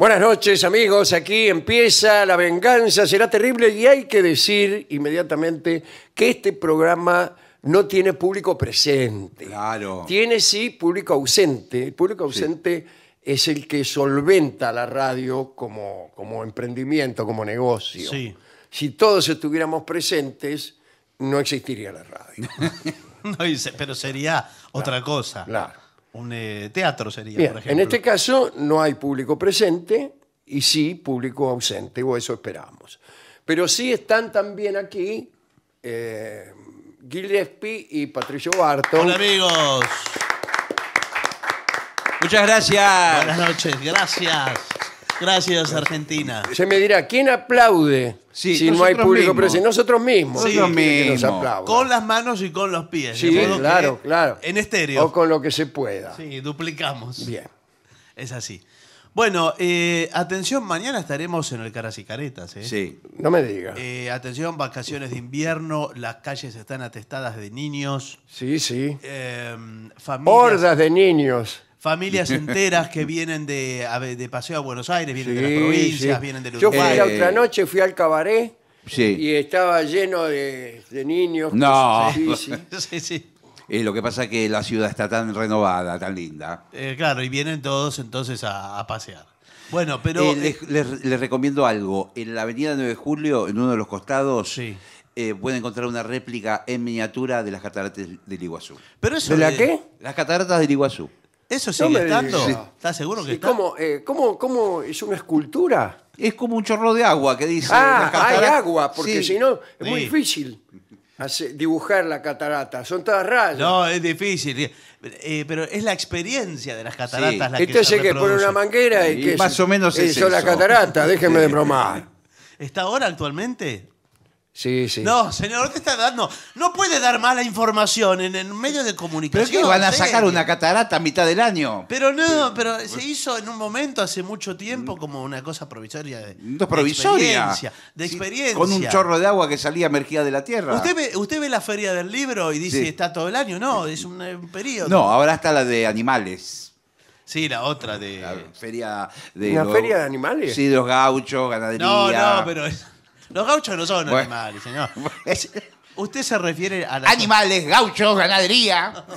Buenas noches amigos, aquí empieza La venganza, será terrible y hay que decir inmediatamente que este programa no tiene público presente. Claro. Tiene sí público ausente. El público ausente es el que solventa la radio como, como emprendimiento, como negocio. Sí. Si todos estuviéramos presentes, no existiría la radio. pero sería otra cosa. Claro. Un eh, teatro sería, por ejemplo. En este caso no hay público presente y sí público ausente, o eso esperamos. Pero sí están también aquí eh, Gillespie y Patricio Barton. Hola amigos. Muchas gracias. Buenas noches, gracias. Gracias, Argentina. Se me dirá, ¿quién aplaude sí, si no hay público presente? Nosotros mismos. Sí, nosotros mismos. con las manos y con los pies. Sí, claro, claro. En estéreo. O con lo que se pueda. Sí, duplicamos. Bien. Es así. Bueno, eh, atención, mañana estaremos en el Caras ¿eh? Sí, no me digas. Eh, atención, vacaciones de invierno, las calles están atestadas de niños. Sí, sí. Em, familias, Hordas de niños familias enteras que vienen de, de paseo a Buenos Aires, vienen de las provincias, de vienen lugares Yo fui la otra noche, fui al cabaret y estaba lleno de, niños. No. Eh, lo que pasa es que la ciudad está tan renovada, tan linda. Eh, claro, y vienen todos entonces a, pasear. Bueno, pero... Eh, les, recomiendo algo. En la avenida 9 de Julio, en uno de los costados, pueden encontrar una réplica en miniatura de las cataratas del Iguazú. Pero eso ¿De la qué? Las cataratas del Iguazú. ¿Eso sigue estando? Sí. ¿Estás seguro que está? Eh, ¿Cómo, cómo, es una escultura? Es como un chorro de agua que dice. Ah, hay agua, porque si no es muy difícil dibujar la catarata. Son todas rayas. No, es difícil. Eh, pero es la experiencia de las cataratas la que Entonces este hay que poner una manguera y que. Más o menos eh, es eso. la déjenme de bromar. ¿Está ahora actualmente? Sí, sí. No, señor, te está dando? No puede dar mala información en el medio de Pero comunicación. es que van a sacar una catarata a mitad del año. Pero no, pero pues, se hizo en un momento hace mucho tiempo como una cosa provisoria. De, No De experiencia. Con un chorro de agua que salía emergida de la tierra. Usted ve, la feria del libro y dice, está todo el año. No, es eh, un, periodo. No, ahora está la de animales. Sí, la otra de... feria de. ¿Una feria de animales? Sí, de los gauchos, ganadería. No, no, pero los gauchos no son animales, señor. Usted se refiere a Animales, gauchos, ganadería.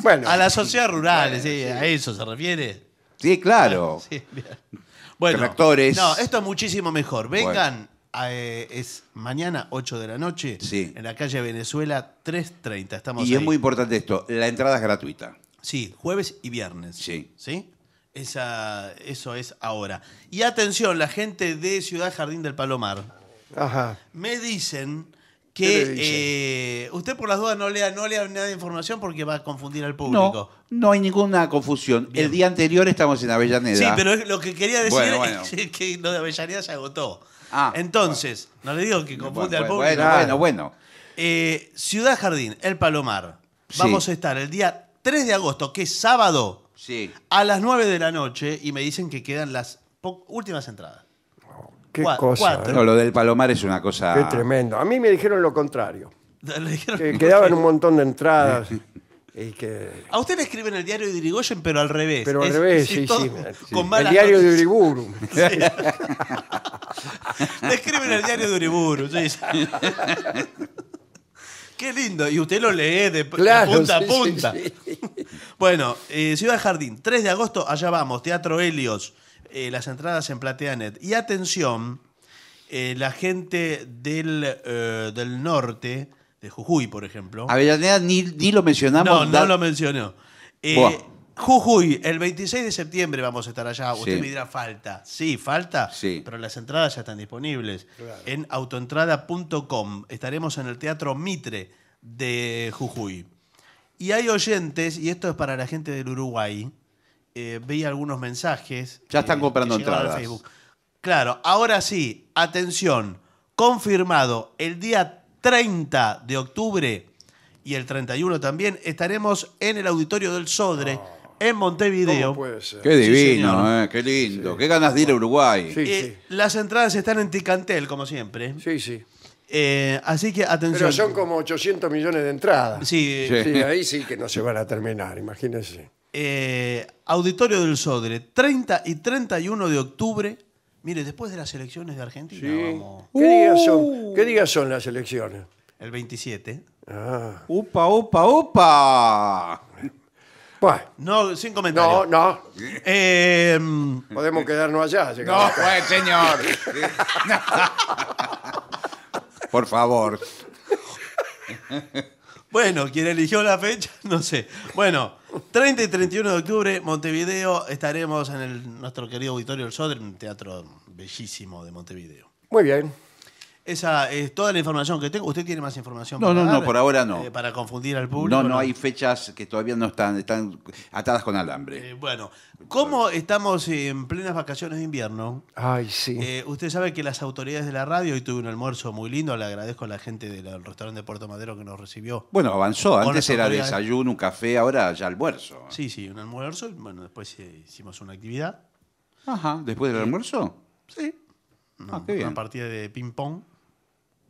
Bueno, a las sociedades rurales, a eso se refiere. sí, claro. Bueno, Tractores. no, esto es muchísimo mejor. Vengan, eh, es mañana 8 de la noche en la calle Venezuela 330. Estamos Y es muy importante esto, la entrada es gratuita. Sí, jueves y viernes. Sí. ¿Sí? eso es ahora. Y atención, la gente de Ciudad Jardín del Palomar. Me dicen que eh, usted por las dudas no lea, no lea nada de información porque va a confundir al público. No, no hay ninguna confusión. El día anterior estamos en Avellaneda. Sí, pero lo que quería decir es que lo de Avellaneda se agotó. Ah, Entonces, no le digo que confunde al público. Bueno, bueno, bueno. Eh, Ciudad Jardín, El Palomar. Vamos a estar el día 3 de agosto, que es sábado, a las 9 de la noche y me dicen que quedan las últimas entradas. Qué cosa. No, lo del Palomar es una cosa. Qué tremendo. A mí me dijeron lo contrario. Que quedaban un montón de entradas A usted le escriben el diario de Irigoyen, pero al revés. Pero al revés, sí, sí. Con El diario de Le escriben el diario de Uriburu. sí. Qué lindo. Y usted lo lee de, punta a punta. Bueno, eh, ciudad Ciudad Jardín, 3 de agosto, allá vamos, Teatro Helios, eh, las entradas en Plateanet. Y atención, eh, la gente del, norte, de Jujuy, por ejemplo. Avellaneda ni, ni lo mencionamos. No, no lo mencionó. Jujuy, el 26 de septiembre vamos a estar allá. Usted me dirá falta. Sí, falta, sí. pero las entradas ya están disponibles. En autoentrada.com estaremos en el Teatro Mitre de Jujuy. Y hay oyentes, y esto es para la gente del Uruguay, eh, veía algunos mensajes. Ya están comprando entradas. Claro, ahora sí, atención, confirmado, el día 30 de octubre y el 31 también estaremos en el auditorio del Sodre. Ah en Montevideo. Qué divino, eh, qué lindo. Qué ganas de ir a Uruguay. Eh, las entradas están en Ticantel, como siempre. Sí, sí. Eh, así que atención. Pero son como 800 millones de entradas. Sí, Sí. ahí sí que no se van a terminar, imagínense. Auditorio del Sodre, 30 y 31 de octubre. Mire, después de las elecciones de Argentina, vamos. ¿Qué, días son, uh. ¿Qué días son las elecciones? El 27. Ah. upa, upa! No, sin comentarios. no. Eh, Podemos quedarnos allá. No, pues, señor. Por favor. bueno, quien eligió la fecha, no sé. Bueno, 30 y 31 de octubre, Montevideo, estaremos en el- nuestro querido auditorio del Sodre, un teatro bellísimo de Montevideo. Muy bien. Esa es eh, toda la información que tengo. ¿Usted tiene más información? No, no, no, por ahora no. Eh, para confundir al público. No, no, hay fechas que todavía no están, están atadas con alambre. Eh, bueno, como estamos en plenas vacaciones de invierno? Ay, sí. usted sabe que las autoridades de la radio, hoy tuve un almuerzo muy lindo, le agradezco a la gente del restaurante de Puerto Madero que nos recibió. Bueno, avanzó, antes era desayuno, un café, ahora ya almuerzo. Sí, sí, un almuerzo, bueno, después hicimos una actividad. Ajá, ¿después del almuerzo? Sí. Ah, una partida de ping-pong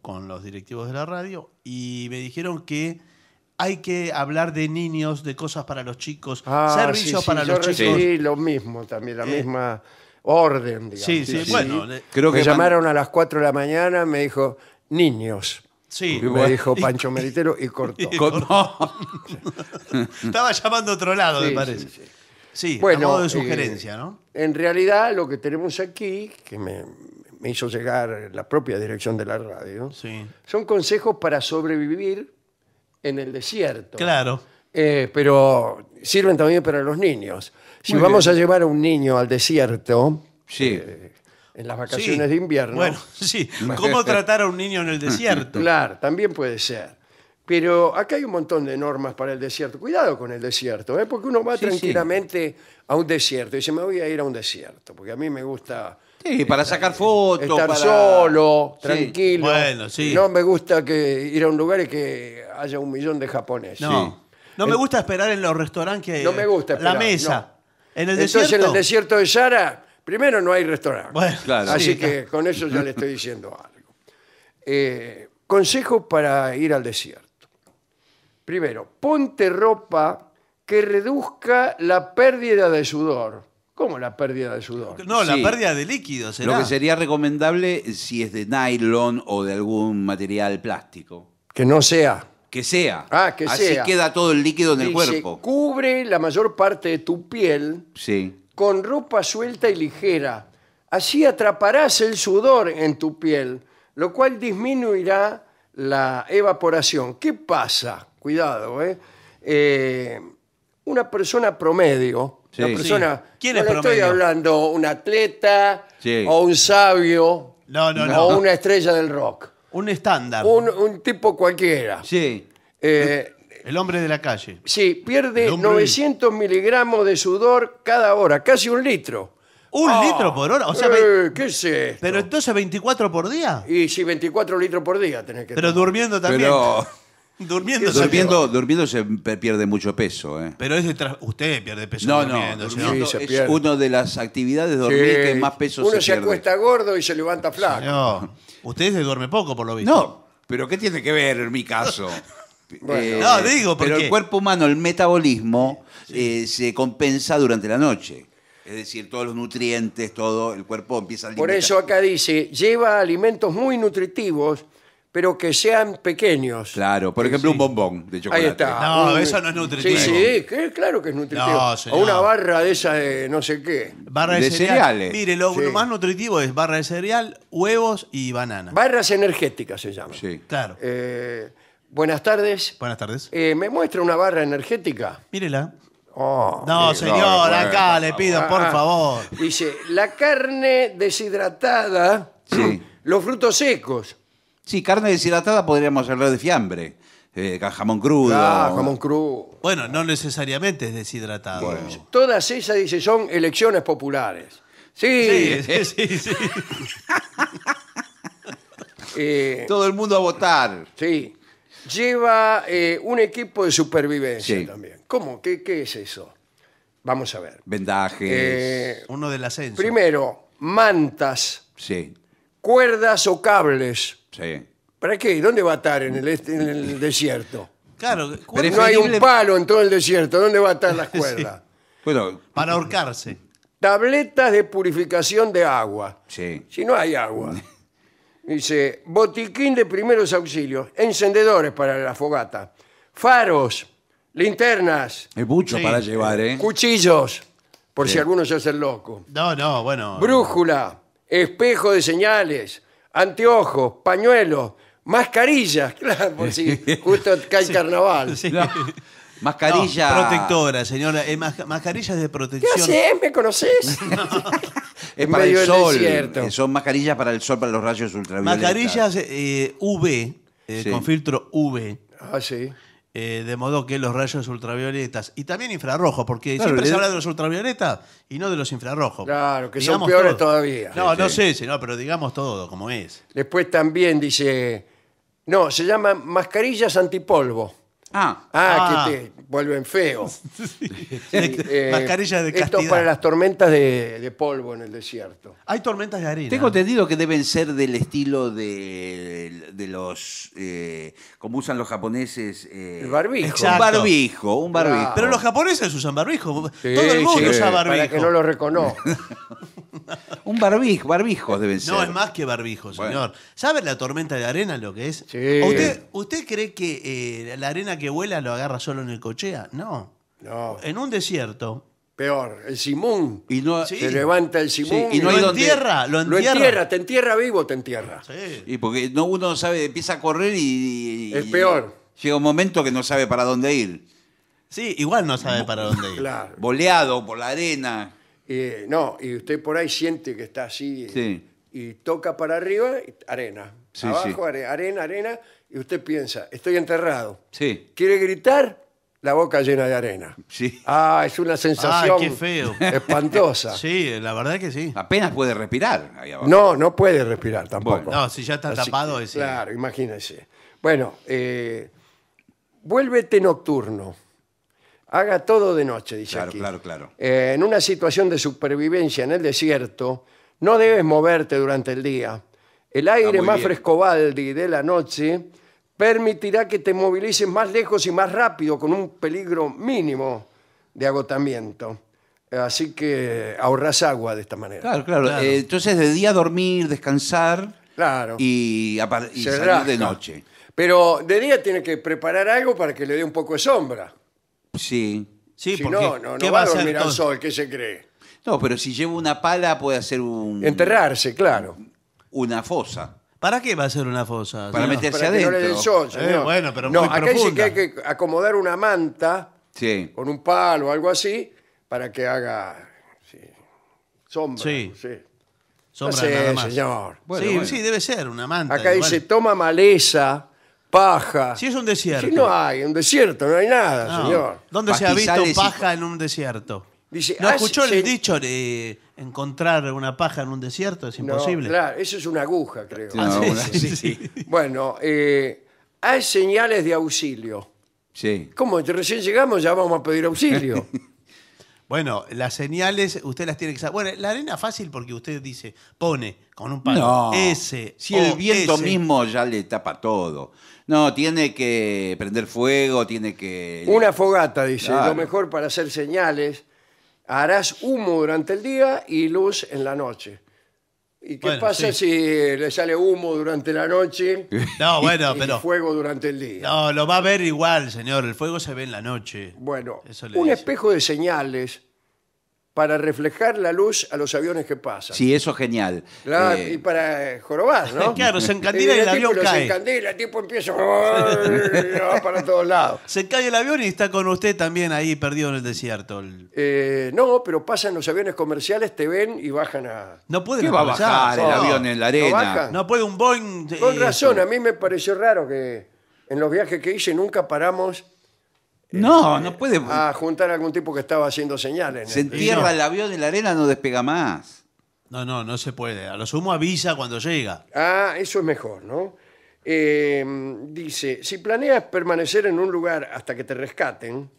con los directivos de la radio y me dijeron que hay que hablar de niños, de cosas para los chicos, ah, servicios para los chicos. Sí, lo mismo también, la eh, misma orden, digamos. Sí, sí, bueno. Creo que me llamaron a las 4 de la mañana, me dijo, niños. Sí. me dijo Pancho Meritero y cortó. Estaba llamando a otro lado, me parece. Sí, bueno, a modo de eh, sugerencia, ¿no? En realidad, lo que tenemos aquí, que me, me hizo llegar la propia dirección de la radio, son consejos para sobrevivir en el desierto. Claro. Eh, pero sirven también para los niños. Si vamos a llevar a un niño al desierto, Sí. Eh, en las vacaciones de invierno, Bueno, sí. ¿Cómo tratar a un niño en el desierto? claro, también puede ser. Pero acá hay un montón de normas para el desierto. Cuidado con el desierto, ¿eh? porque uno va tranquilamente a un desierto y dice, me voy a ir a un desierto, porque a mí me gusta para sacar fotos. Estar solo, tranquilo. Bueno, No me gusta que ir a un lugar y que haya un millón de japoneses. No. No me gusta esperar en los restaurantes. No me gusta La mesa. En el Entonces en el desierto de Sara, primero no hay restaurante. Así que con eso ya le estoy diciendo algo. Eh, consejo para ir al desierto. Primero, ponte ropa que reduzca la pérdida de sudor. ¿Cómo la pérdida de sudor? No, la pérdida de líquidos Lo que sería recomendable si es de nylon o de algún material plástico. Que no sea. Que sea. Ah, que Así queda todo el líquido en el cuerpo. cubre la mayor parte de tu piel con ropa suelta y ligera. Así atraparás el sudor en tu piel, lo cual disminuirá la evaporación. ¿Qué pasa? Cuidado, Eh, eh una persona promedio la persona, ¿Quién estoy hablando un atleta o un sabio o una estrella del rock. Un estándar. Un, tipo cualquiera. Sí. Eh, El hombre de la calle. sí, pierde 900 miligramos de sudor cada hora, casi un litro. Un ah. litro por hora. O sea, eh, ¿Qué sé. pero entonces 24 por día. Y sí, 24 litros por día tenés que Pero durmiendo también. Durmiendo, se pierde mucho peso. ¿eh? Pero es detrás usted pierde peso. No, no, es una de las actividades de dormir que más peso Uno se, acuesta gordo y se levanta flaco. Ustedes Usted se duerme poco, por lo visto. No, pero ¿qué tiene que ver en mi caso? Eh, no, digo, porque- Pero el cuerpo humano, el metabolismo, eh, se compensa durante la noche. Es decir, todos los nutrientes, todo, el cuerpo empieza a Por eso acá dice, lleva alimentos muy nutritivos pero que sean pequeños. Claro, por ejemplo, un bombón de chocolate. Ahí está. No, eso no es nutritivo. Sí, sí, claro que es nutritivo. O una barra de esa de no sé qué. Barra de, cereales. Mire, lo, más nutritivo es barra de cereal, huevos y banana. Barras energéticas se llaman. Sí. Claro. Eh, buenas tardes. Buenas tardes. Eh, ¿Me muestra una barra energética? Mírela. Oh, no, eh, señor, acá le pido, por ah, favor. Dice, la carne deshidratada, los frutos secos, Sí, carne deshidratada podríamos hablar de fiambre. Eh, jamón crudo. Ah, jamón crudo. Bueno, no necesariamente es deshidratado. Todas esas, dice, son elecciones populares. Sí. Sí, sí, eh, Todo el mundo a votar. Sí. Lleva eh, un equipo de supervivencia también. ¿Cómo? ¿Qué, es eso? Vamos a ver. Vendajes. Uno Uno las ascenso. Primero, mantas, sí. cuerdas o cables. ¿Para qué? ¿Dónde va a estar? ¿En el, en el desierto? Claro, No hay un palo en todo el desierto. ¿Dónde va a estar la cuerda? Bueno, para ahorcarse. Tabletas de purificación de agua. sí. Si no hay agua. Dice, botiquín de primeros auxilios, encendedores para la fogata, faros, linternas, Es mucho para llevar, ¿eh? cuchillos, por si alguno se hace loco, No, no, bueno. brújula, espejo de señales, anteojos, pañuelos, mascarillas, claro, por si justo cae carnaval. Mascarillas. Mascarilla. protectora, señora. Eh, mascarillas de ¿Qué protección. ¿Me conoces? Es para el sol. Eh, son mascarillas para el sol, para los rayos ultravioleta. Mascarillas eh, V, con filtro V. ah, sí. Eh, de modo que los rayos ultravioletas y también infrarrojos, porque siempre se habla de los ultravioletas y no de los infrarrojos. Claro, que son peores todavía. No, no sé, pero digamos todo como es. Después también dice, no, se llaman mascarillas antipolvo. Ah, ah, ah. que te, vuelven feo. Eh, mascarillas de castidad. Esto para las tormentas de, polvo en el desierto. Hay tormentas de arena. Tengo entendido que deben ser del estilo de, los. Eh, como usan los japoneses. Eh, el barbijo. Un barbijo, un barbijo. Pero los japoneses usan barbijo. Todo el mundo usa barbijo. Para que no lo reconozca. Un barbijo, barbijo deben ser. No, es más que barbijo, señor. ¿Sabe la tormenta de arena lo que es? Sí. ¿Usted, cree que la arena que vuela lo agarra solo en el no. No. En un desierto. Peor, el simón. Y no, Se levanta el simón. y no hay lo entierra, lo te entierra vivo, te entierra. Sí. Y porque no uno sabe, empieza a correr y, Es peor. Llega un momento que no sabe para dónde ir. Sí, igual no sabe para dónde ir. Boleado por la arena. Eh, no, y usted por ahí siente que está así eh, y toca para arriba, arena. Abajo, arena, arena, y usted piensa, estoy enterrado. Sí. ¿Quiere gritar? la boca llena de arena. Sí. Ah, es una sensación espantosa. Sí, la verdad que sí. Apenas puede respirar. No, no puede respirar tampoco. No, si ya está tapado, es Claro, imagínese. Bueno, eh, vuélvete nocturno. Haga todo de noche, dice Claro, aquí. claro, claro. Eh, en una situación de supervivencia en el desierto, no debes moverte durante el día. El aire más fresco, frescobaldi de la noche permitirá que te movilices más lejos y más rápido con un peligro mínimo de agotamiento. Así que ahorras agua de esta manera. Claro, claro. Eh, entonces de día dormir, descansar claro. y, salir de noche. Pero de día tiene que preparar algo para que le dé un poco de sombra. Sí. sí si no, no, va, a dormir al sol, ¿qué se cree? No, pero si lleva una pala puede hacer un... Enterrarse, claro. Una fosa. ¿Para qué va a ser una fosa? Para meterse adentro. Eh, bueno, pero no, muy acá dice que hay que acomodar una manta con un palo o algo así para que haga sombra. Sí. Sombra nada más. señor. sí, sí, debe ser una manta. Acá dice, toma maleza, paja. Si es un desierto. Si no hay, un desierto, no hay nada, señor. ¿Dónde se ha visto paja en un desierto? Dice, ¿No ah, escuchó el dicho de encontrar una paja en un desierto? Es imposible. claro, eso es una aguja, creo. Ah, bueno, eh, hay señales de auxilio. Sí. ¿Cómo? Recién llegamos, ya vamos a pedir auxilio. bueno, las señales usted las tiene que saber. Bueno, la arena fácil porque usted dice, pone con un palo ese, Si el viento mismo ya le tapa todo. No, tiene que prender fuego, tiene que. Una fogata, dice. Lo mejor para hacer señales harás humo durante el día y luz en la noche. ¿Y qué pasa si le sale humo durante la noche No, y pero. fuego durante el día? No, lo va a ver igual, señor. El fuego se ve en la noche. Bueno, un espejo de señales para reflejar la luz a los aviones que pasan. Sí, eso es genial. Claro, eh, y para jorobar, ¿no? Claro, se encandila y el avión Se encandila, el tipo empieza para todos lados. Se cae el avión y está con usted también ahí perdido en el desierto. Eh, no, pero pasan los aviones comerciales, te ven y bajan a... No puede ¿Qué va a bajar el avión en la arena? No puede un Boeing. Con razón, a mí me pareció raro que en los viajes que hice nunca paramos no, no este, puede. a juntar a algún tipo que estaba haciendo señales. Se entierra el avión en la arena, no despega más. No, no, no se puede. A lo sumo avisa cuando llega. Ah, eso es mejor, ¿no? Em, dice, si planeas permanecer en un lugar hasta que te rescaten,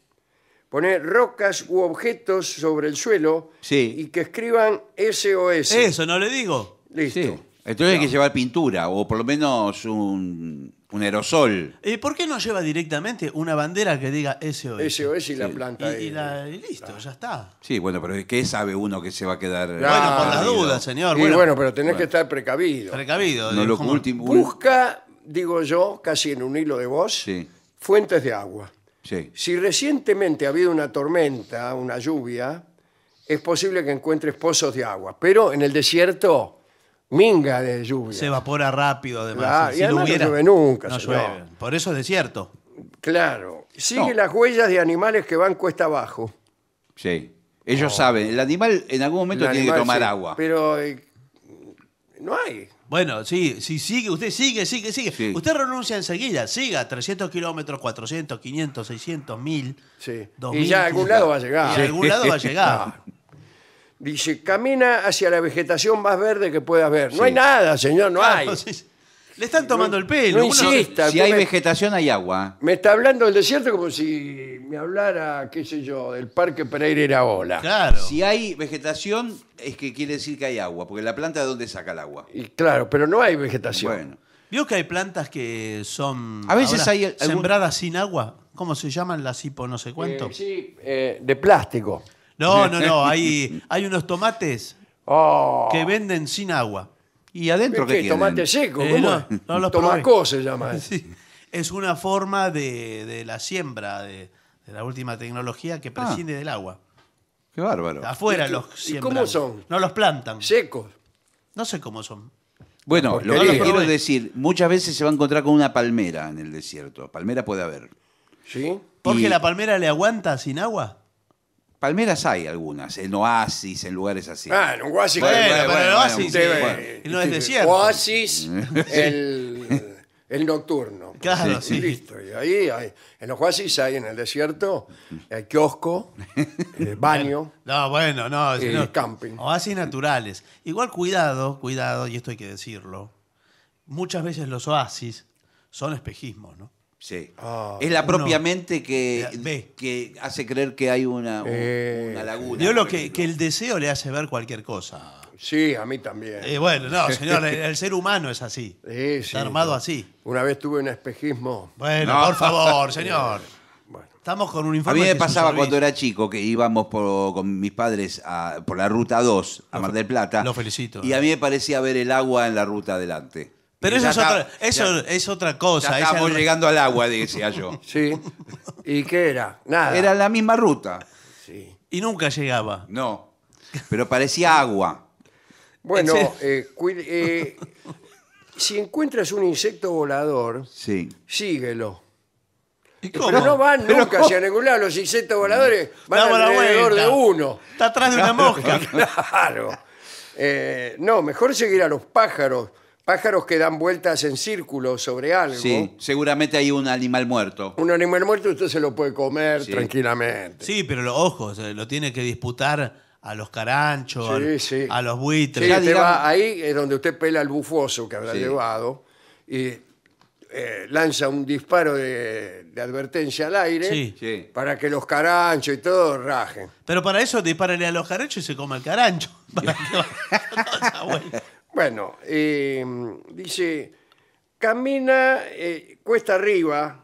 poner rocas u objetos sobre el suelo y que escriban SOS. Eso, no le digo. Listo. Entonces hay que llevar pintura o por lo menos un un aerosol. ¿Y ¿Por qué no lleva directamente una bandera que diga SOS? SOS y la planta. Y, listo, ya está. Sí, bueno, pero ¿qué sabe uno que se va a quedar? Bueno, por las dudas, señor. bueno, pero tenés que estar precavido. precavido. Busca, digo yo, casi en un hilo de voz, fuentes de agua. Si recientemente ha habido una tormenta, una lluvia, es posible que encuentres pozos de agua, pero en el desierto minga de lluvia. Se evapora rápido, además. Si y no no llueve nunca, No llueve. Por eso es desierto. Claro. Sigue las huellas de animales que van cuesta abajo. Sí. Ellos saben, el animal en algún momento tiene que tomar agua. Pero eh, no hay. Bueno, sí, sí, sigue, usted sigue, sigue, sigue. Usted renuncia enseguida, siga, 300 kilómetros, 400, 500, 600, 1000. Sí. Y ya a algún lado va a llegar. Y a algún lado va a llegar. Dice, camina hacia la vegetación más verde que puedas ver. No hay nada, señor, no hay. Le están tomando el pelo. no Si hay vegetación, hay agua. Me está hablando del desierto como si me hablara, qué sé yo, del parque Pereira Ola. Claro. Si hay vegetación, es que quiere decir que hay agua, porque la planta de dónde saca el agua. claro, pero no hay vegetación. Bueno. Vio que hay plantas que son A veces hay sembradas sin agua. ¿Cómo se llaman las hipo no sé cuánto? Eh, sí, eh, de plástico. No, no, no. Hay, hay unos tomates oh. que venden sin agua. ¿Y adentro qué, Tomate seco, eh, ¿cómo? No, Tomacó se llama. Es una forma de, la siembra de, la última tecnología que ah. prescinde del agua. Qué bárbaro. Afuera los siembran. ¿Y cómo son? No los plantan. Secos. No sé cómo son. Bueno, lo que quiero decir, muchas veces se va a encontrar con una palmera en el desierto. Palmera puede haber. ¿Sí? ¿Porque la palmera le aguanta sin agua? Palmeras hay algunas, en oasis, en lugares así. Ah, en un oasis. Bueno, bueno, el oasis no desierto. Oasis, el, nocturno. Claro, sí. listo. Y ahí en los oasis hay en el desierto el eh, kiosco, el eh, baño. No, bueno, no. El eh, camping. Oasis naturales. Igual cuidado, cuidado, y esto hay que decirlo. Muchas veces los oasis son espejismos, ¿no? Sí. Ah, es la propia mente eh, que, hace creer que hay una, eh, laguna. Yo lo que, el deseo le hace ver cualquier cosa. Sí, a mí también. Eh, bueno, no, señor, el, ser humano es así. Está armado así. Una vez tuve un espejismo. Bueno, por favor, señor. Estamos con un informe. A mí me pasaba cuando era chico que íbamos con mis padres por la ruta 2 a Mar del Plata. Lo felicito. Y a mí me parecía ver el agua en la ruta adelante. Pero eso, es, otra, eso es otra cosa. Ya estamos llegando al agua, decía yo. Sí. ¿Y qué era? Nada. Era la misma ruta. Sí. Y nunca llegaba. No. Pero parecía agua. Bueno, eh, eh, si encuentras un insecto volador, sí. síguelo. ¿Y cómo? Pero no van nunca hacia ningún lado. Los insectos voladores mm. van alrededor de uno. Está atrás de una mosca. claro. Eh, no, mejor seguir a los pájaros pájaros que dan vueltas en círculo sobre algo. Sí, seguramente hay un animal muerto. Un animal muerto usted se lo puede comer tranquilamente. Sí, pero los ojos, lo tiene que disputar a los caranchos, a los buitres. ahí es donde usted pela al bufoso que habrá llevado y eh, lanza un disparo de, advertencia al aire para que los caranchos y todo rajen. Pero para eso dispárale a los caranchos y se come el carancho. Bueno, eh, dice, camina eh, cuesta arriba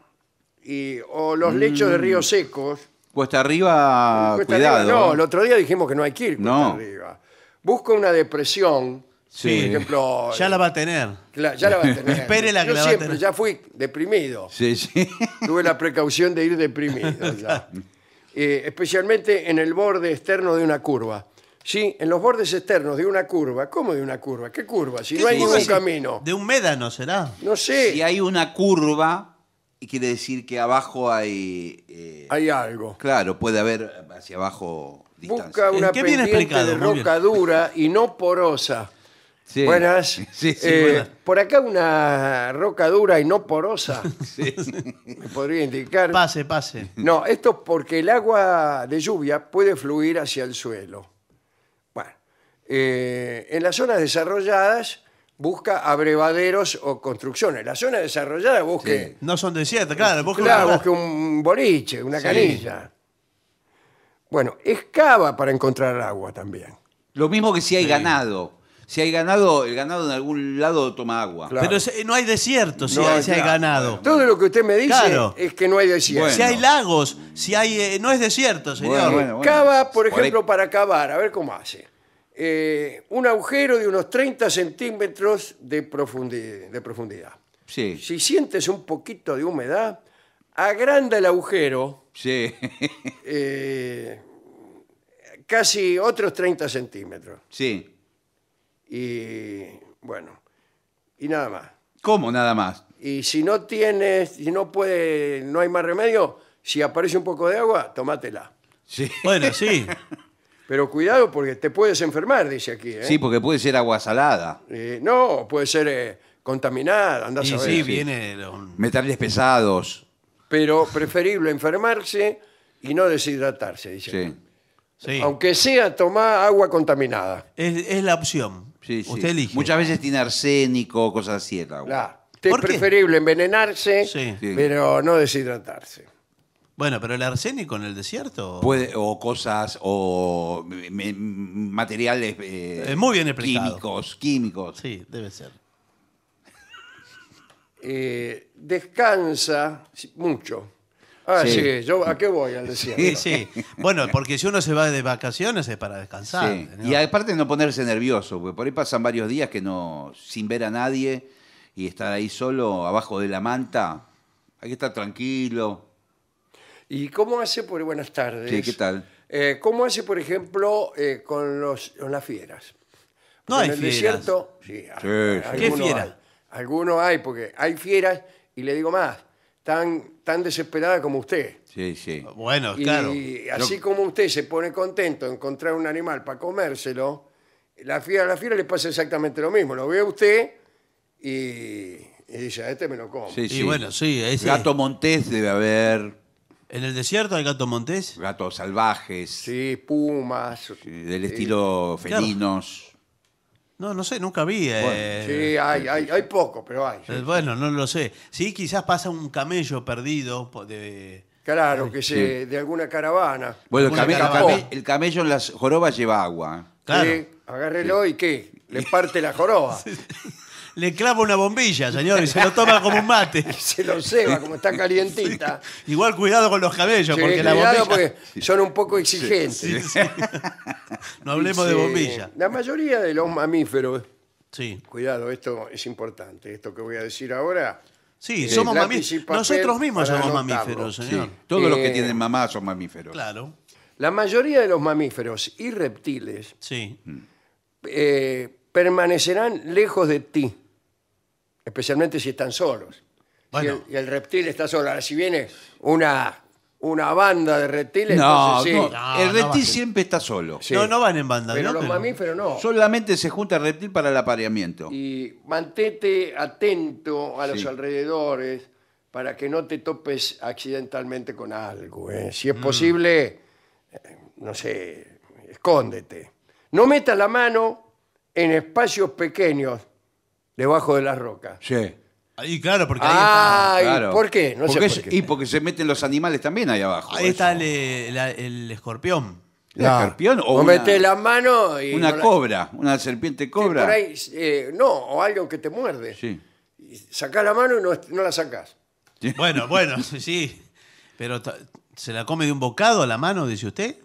y, o los lechos de mm. ríos secos. Cuesta arriba, cuidado. no, el otro día dijimos que no hay que ir cuesta arriba. Busca una depresión. Sí. Por ejemplo, Ya la va a tener. ya la va a tener. que la va a ya fui deprimido. Sí, sí. Tuve la precaución de ir deprimido eh, especialmente en el borde externo de una curva. Sí, en los bordes externos de una curva. ¿Cómo de una curva? ¿Qué curva? Si no hay un ningún camino. De un médano será. No sé. Si hay una curva, y quiere decir que abajo hay. Eh, hay algo. Claro, puede haber hacia abajo distancia. Busca una qué pendiente explicado, de roca dura y no porosa. Sí. Buenas. Sí, eh, buenas. Por acá una roca dura y no porosa. Me podría indicar. Pase, pase. No, esto es porque el agua de lluvia puede fluir hacia el suelo. Eh, en las zonas desarrolladas busca abrevaderos o construcciones. Las zonas desarrolladas busque... No son desiertas, claro. Busque un boliche, una canilla. Bueno, excava para encontrar agua también. Lo mismo que si hay ganado. Si hay ganado, el ganado en algún lado toma agua. Pero no hay desierto si, hay, ganado. Todo lo que usted me dice es que no hay desierto. Si hay lagos, si hay... Eh, no es desierto, señor. Bueno, Cava, Por ejemplo, para cavar, a ver cómo hace. Eh, un agujero de unos 30 centímetros de, profundidad. Sí. Si sientes un poquito de humedad, agranda el agujero. Sí. Eh, casi otros 30 centímetros. Sí. Y bueno, y nada más. ¿Cómo nada más? Y si no tienes, si no puede, no hay más remedio, si aparece un poco de agua, tomátela. Sí. Bueno, sí. Pero cuidado porque te puedes enfermar, dice aquí. ¿eh? Sí, porque puede ser agua salada. Eh, no, puede ser eh, contaminada, andás a ver. sí, viene Metales pesados. Pero preferible enfermarse y no deshidratarse, dice. Sí. Sí. Aunque sea tomar agua contaminada. Es, la opción. Usted elige. Muchas veces tiene arsénico, cosas así el agua. es preferible envenenarse, pero no deshidratarse. Bueno, pero el arsénico en el desierto. o cosas, o materiales. Eh, muy bien explicado. Químicos, químicos. Sí, debe ser. Eh, descansa mucho. Ah, Sí. ¿a qué voy al desierto? Sí, sí. Bueno, porque si uno se va de vacaciones es para descansar. Sí. Y aparte no ponerse nervioso, porque por ahí pasan varios días que no, sin ver a nadie y estar ahí solo abajo de la manta. Hay que estar tranquilo, ¿Y cómo hace, por buenas tardes? Sí, ¿qué tal? Eh, ¿Cómo hace, por ejemplo, eh, con, los, las fieras? No hay fieras. ¿Qué fieras? algunos hay, porque hay fieras, y le digo más, tan, tan desesperada como usted. Sí, sí. Bueno, claro. Y así como usted se pone contento de encontrar un animal para comérselo, la fiera, a la fiera le pasa exactamente lo mismo. Lo ve usted y, dice, a este me lo como. Sí, sí. bueno, sí, ese- Gato Montés debe haber. ¿En el desierto hay gato montés? Gatos salvajes, Sí, pumas. del estilo eh, felinos. No, no sé, nunca vi. Eh. Sí, hay, hay, hay poco, pero hay. Eh, bueno, no lo sé. Sí, quizás pasa un camello perdido de... Claro, que se, de alguna caravana. Bueno, el camello, en las jorobas lleva agua. Claro. agárrelo y qué. Le parte la joroba. le clava una bombilla, señor, y se lo toma como un mate. se lo ceba, como está calientita. Igual cuidado con los cabellos, porque la cuidado, son un poco exigentes. No hablemos de bombilla. La mayoría de los mamíferos, Sí. cuidado, esto es importante, esto que voy a decir ahora. Sí, eh, somos mamíferos. Nosotros mismos somos mamíferos, señor. Todos los que eh, tienen mamá son mamíferos. Claro. La mayoría de los mamíferos y reptiles Sí. Eh, permanecerán lejos de ti especialmente si están solos. Y, el, reptil está solo. Ahora, si viene una, una banda de reptiles, No, sí. el reptil siempre está solo. No, no van en banda. Pero los mamíferos no. Solamente se junta el reptil para el apareamiento. Y mantente atento a los alrededores para que no te topes accidentalmente con algo. ¿eh? Si es mm. posible, eh, no sé, escóndete. No metas la mano en espacios pequeños debajo de las rocas. Sí. Ahí, claro, porque ahí Ah, por qué? No sé por qué. Y porque se meten los animales también ahí abajo. Ahí está el, escorpión. ¿El escorpión o mete la mano y... una cobra? Una serpiente cobra. Eh, no, o algo que te muerde. Sí. Sacás la mano y no, la sacás. Bueno, bueno, sí. Pero se la come de un bocado a la mano, dice usted.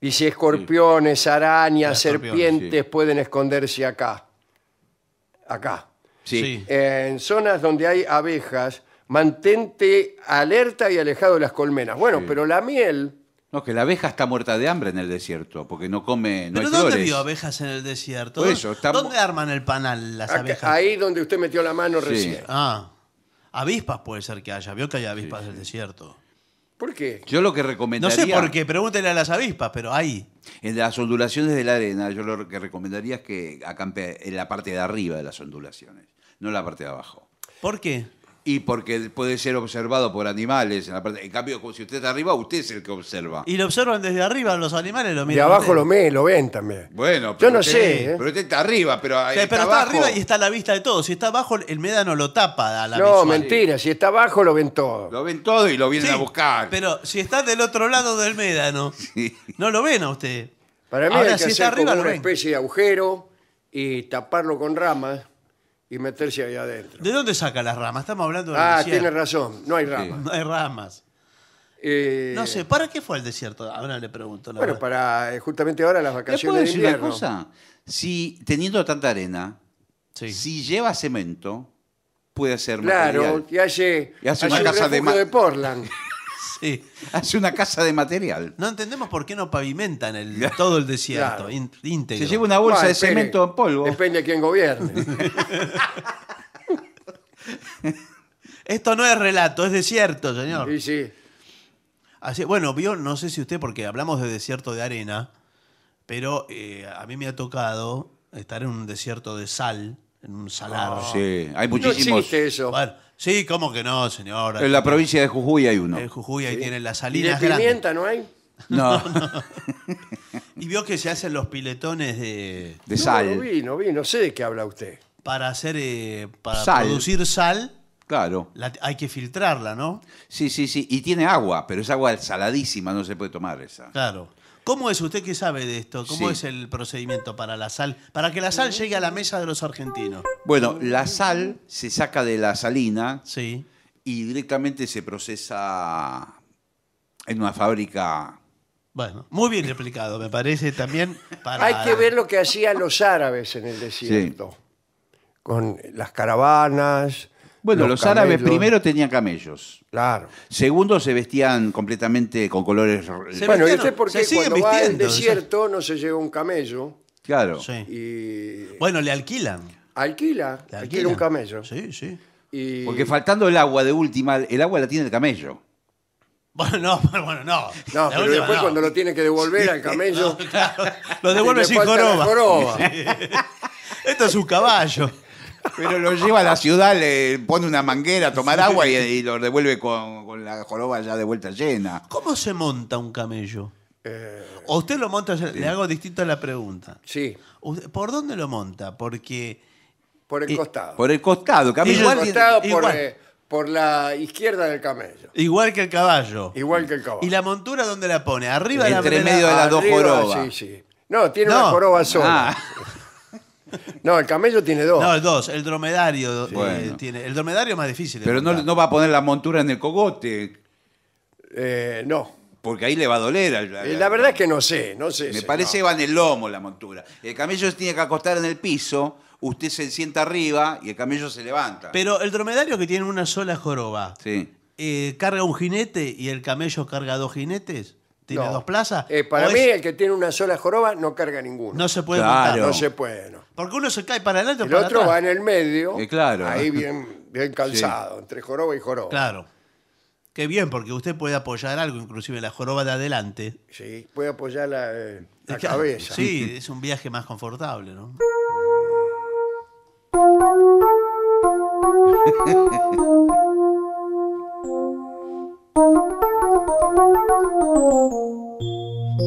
Y si escorpiones, arañas, serpientes pueden esconderse acá. Acá. Sí. en zonas donde hay abejas, mantente alerta y alejado de las colmenas. Bueno, pero la miel... No, que la abeja está muerta de hambre en el desierto, porque no come, no ¿Pero dónde vio abejas en el desierto? ¿Dónde arman el panal las abejas? ahí donde usted metió la mano recién. Ah, avispas puede ser que haya. Vio que hay avispas en el desierto. ¿Por qué? Yo lo que recomendaría... No sé por qué, pregúntenle a las avispas, pero ahí. En las ondulaciones de la arena, yo lo que recomendaría es que acampe en la parte de arriba de las ondulaciones, no en la parte de abajo. ¿Por qué? Y porque puede ser observado por animales. En, cambio, si usted está arriba, usted es el que observa. Y lo observan desde arriba, los animales lo miran. De abajo lo, ven, lo ven también. Bueno, pero Yo no sé. ¿eh? Pero usted está arriba, pero, eh, está, arriba y está a la vista de todo. Si está abajo, el médano lo tapa a la No, mentira. Si está abajo, lo ven todo. Lo ven todo y lo vienen a buscar. Pero si está del otro lado del médano, no lo ven a usted. Para mí que si está arriba, como una especie de agujero y taparlo con ramas y meterse ahí adentro. ¿De dónde saca las ramas? Estamos hablando de Ah, tiene razón, no hay ramas. No hay ramas. Eh, no sé, ¿para qué fue al desierto? Ahora le pregunto. la Bueno, para eh, justamente ahora las vacaciones de decir una cosa? Si teniendo tanta arena, si lleva cemento, puede ser Claro, y hace, Y hace una casa de de Portland. Hace una casa de material. No entendemos por qué no pavimentan el, todo el desierto Se lleva una bolsa de cemento en polvo. Depende de quién gobierne. Esto no es relato, es desierto, señor. sí sí. bueno, vio, no sé si usted, porque hablamos de desierto de arena, pero eh, a mí me ha tocado estar en un desierto de sal, en un salar. Ah, sí, hay No muchísimos. Sí, ¿cómo que no, señor? En la provincia de Jujuy hay uno. En Jujuy ahí tienen las ¿Y de pimienta no hay? No, Y vio que se hacen los piletones de, de sal. No vi, no vi, no sé de qué habla usted. para hacer eh, para producir sal, Claro. hay que filtrarla, ¿no? Sí, sí, sí. Y tiene agua, pero es agua saladísima, no se puede tomar esa. Claro. ¿Cómo es usted que sabe de esto? ¿Cómo es el procedimiento para la sal? Para que la sal llegue a la mesa de los argentinos. Bueno, la sal se saca de la salina y directamente se procesa en una fábrica. Bueno, muy bien explicado, me parece también para... Hay que ver lo que hacían los árabes en el desierto, con las caravanas, bueno, los, árabes primero tenían camellos. Claro. Segundo, se vestían completamente con colores. Se bueno, eso es porque se cuando va al desierto no se lleva un camello. Claro. Y... Bueno, le alquilan. Alquila, alquila, un camello. Sí, sí. Porque faltando el agua de última, el agua la tiene el camello. Bueno, no, bueno, no. pero después cuando lo tiene que devolver al camello. Lo devuelve sin coroba Esto es un caballo. Pero lo lleva a la ciudad, le pone una manguera a tomar agua y, lo devuelve con, la joroba ya de vuelta llena. ¿Cómo se monta un camello? Eh. o usted lo monta, le hago a la pregunta. Sí. ¿Por dónde lo monta? Porque. Por el eh, costado. Por el costado, camello. Eh, por, la izquierda del camello. Igual que el caballo. Igual que el caballo. ¿Y la montura dónde la pone? Arriba de la Entre medio de las dos jorobas. No, tiene una joroba sola. Ah. No, el camello tiene dos. No, el dos. El dromedario eh, tiene. El dromedario es más difícil. Pero no, va a poner la montura en el cogote, eh, no. porque ahí le va a doler. al- eh, la verdad es que no sé, no sé. Me parece que va en el lomo la montura. El camello se tiene que acostar en el piso, usted se sienta arriba y el camello se levanta. Pero el dromedario que tiene una sola joroba, carga un jinete y el camello carga dos jinetes tiene dos plazas. Eh, para mí, el que tiene una sola joroba no carga ninguno. no se puede No se puede, Porque uno se cae para adelante El otro va en el medio, eh, claro. ahí bien, bien calzado, entre joroba y joroba. Claro. Qué bien, porque usted puede apoyar algo, inclusive la joroba de adelante. Sí, puede apoyar la, eh, cabeza. Sí, es un viaje más confortable, ¿no?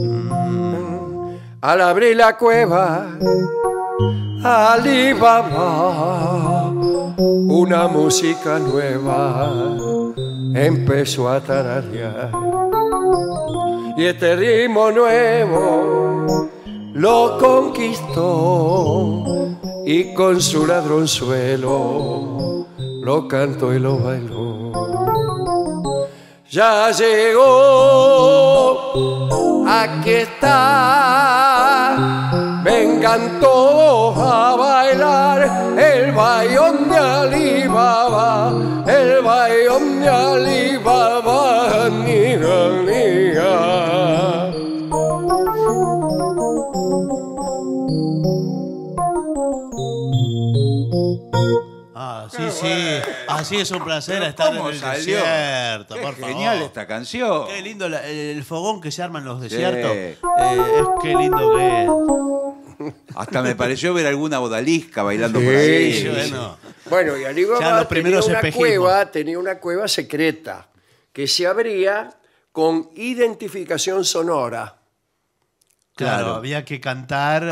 Mm. Al abrir la cueva, Alibaba, una música nueva empezó a tararear. Y este ritmo nuevo lo conquistó y con su ladronzuelo lo cantó y lo bailó ya llegó, aquí está. Vengan todos a bailar el bayón de Alibaba, el bayón de Alibaba, ni niña. sí, así ah, es un placer estar en el desierto, por favor. Genial esta canción. Qué lindo el, fogón que se arma en los desiertos. Eh, es qué lindo que Hasta me pareció ver alguna bodalisca bailando por ahí. bueno. y Ya los tenía una cueva, tenía una cueva secreta que se abría con identificación sonora. Claro, había que cantar.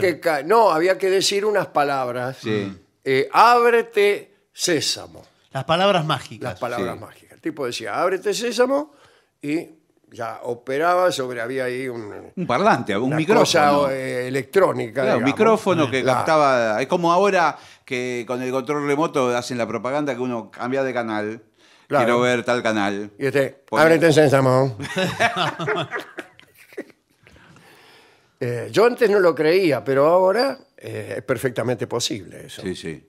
que no, había que decir unas palabras. Sí. Eh, ábrete sésamo. Las palabras mágicas. Las palabras mágicas. El tipo decía, ábrete sésamo y ya operaba sobre, había ahí un, Un parlante, un una micrófono. cosa eh, electrónica. un micrófono que estaba. captaba. Es como ahora que con el control remoto hacen la propaganda que uno cambia de canal. Quiero ver tal canal. Y este, ábrete sésamo. Eh, yo antes no lo creía, pero ahora eh, es perfectamente posible eso. Sí, sí.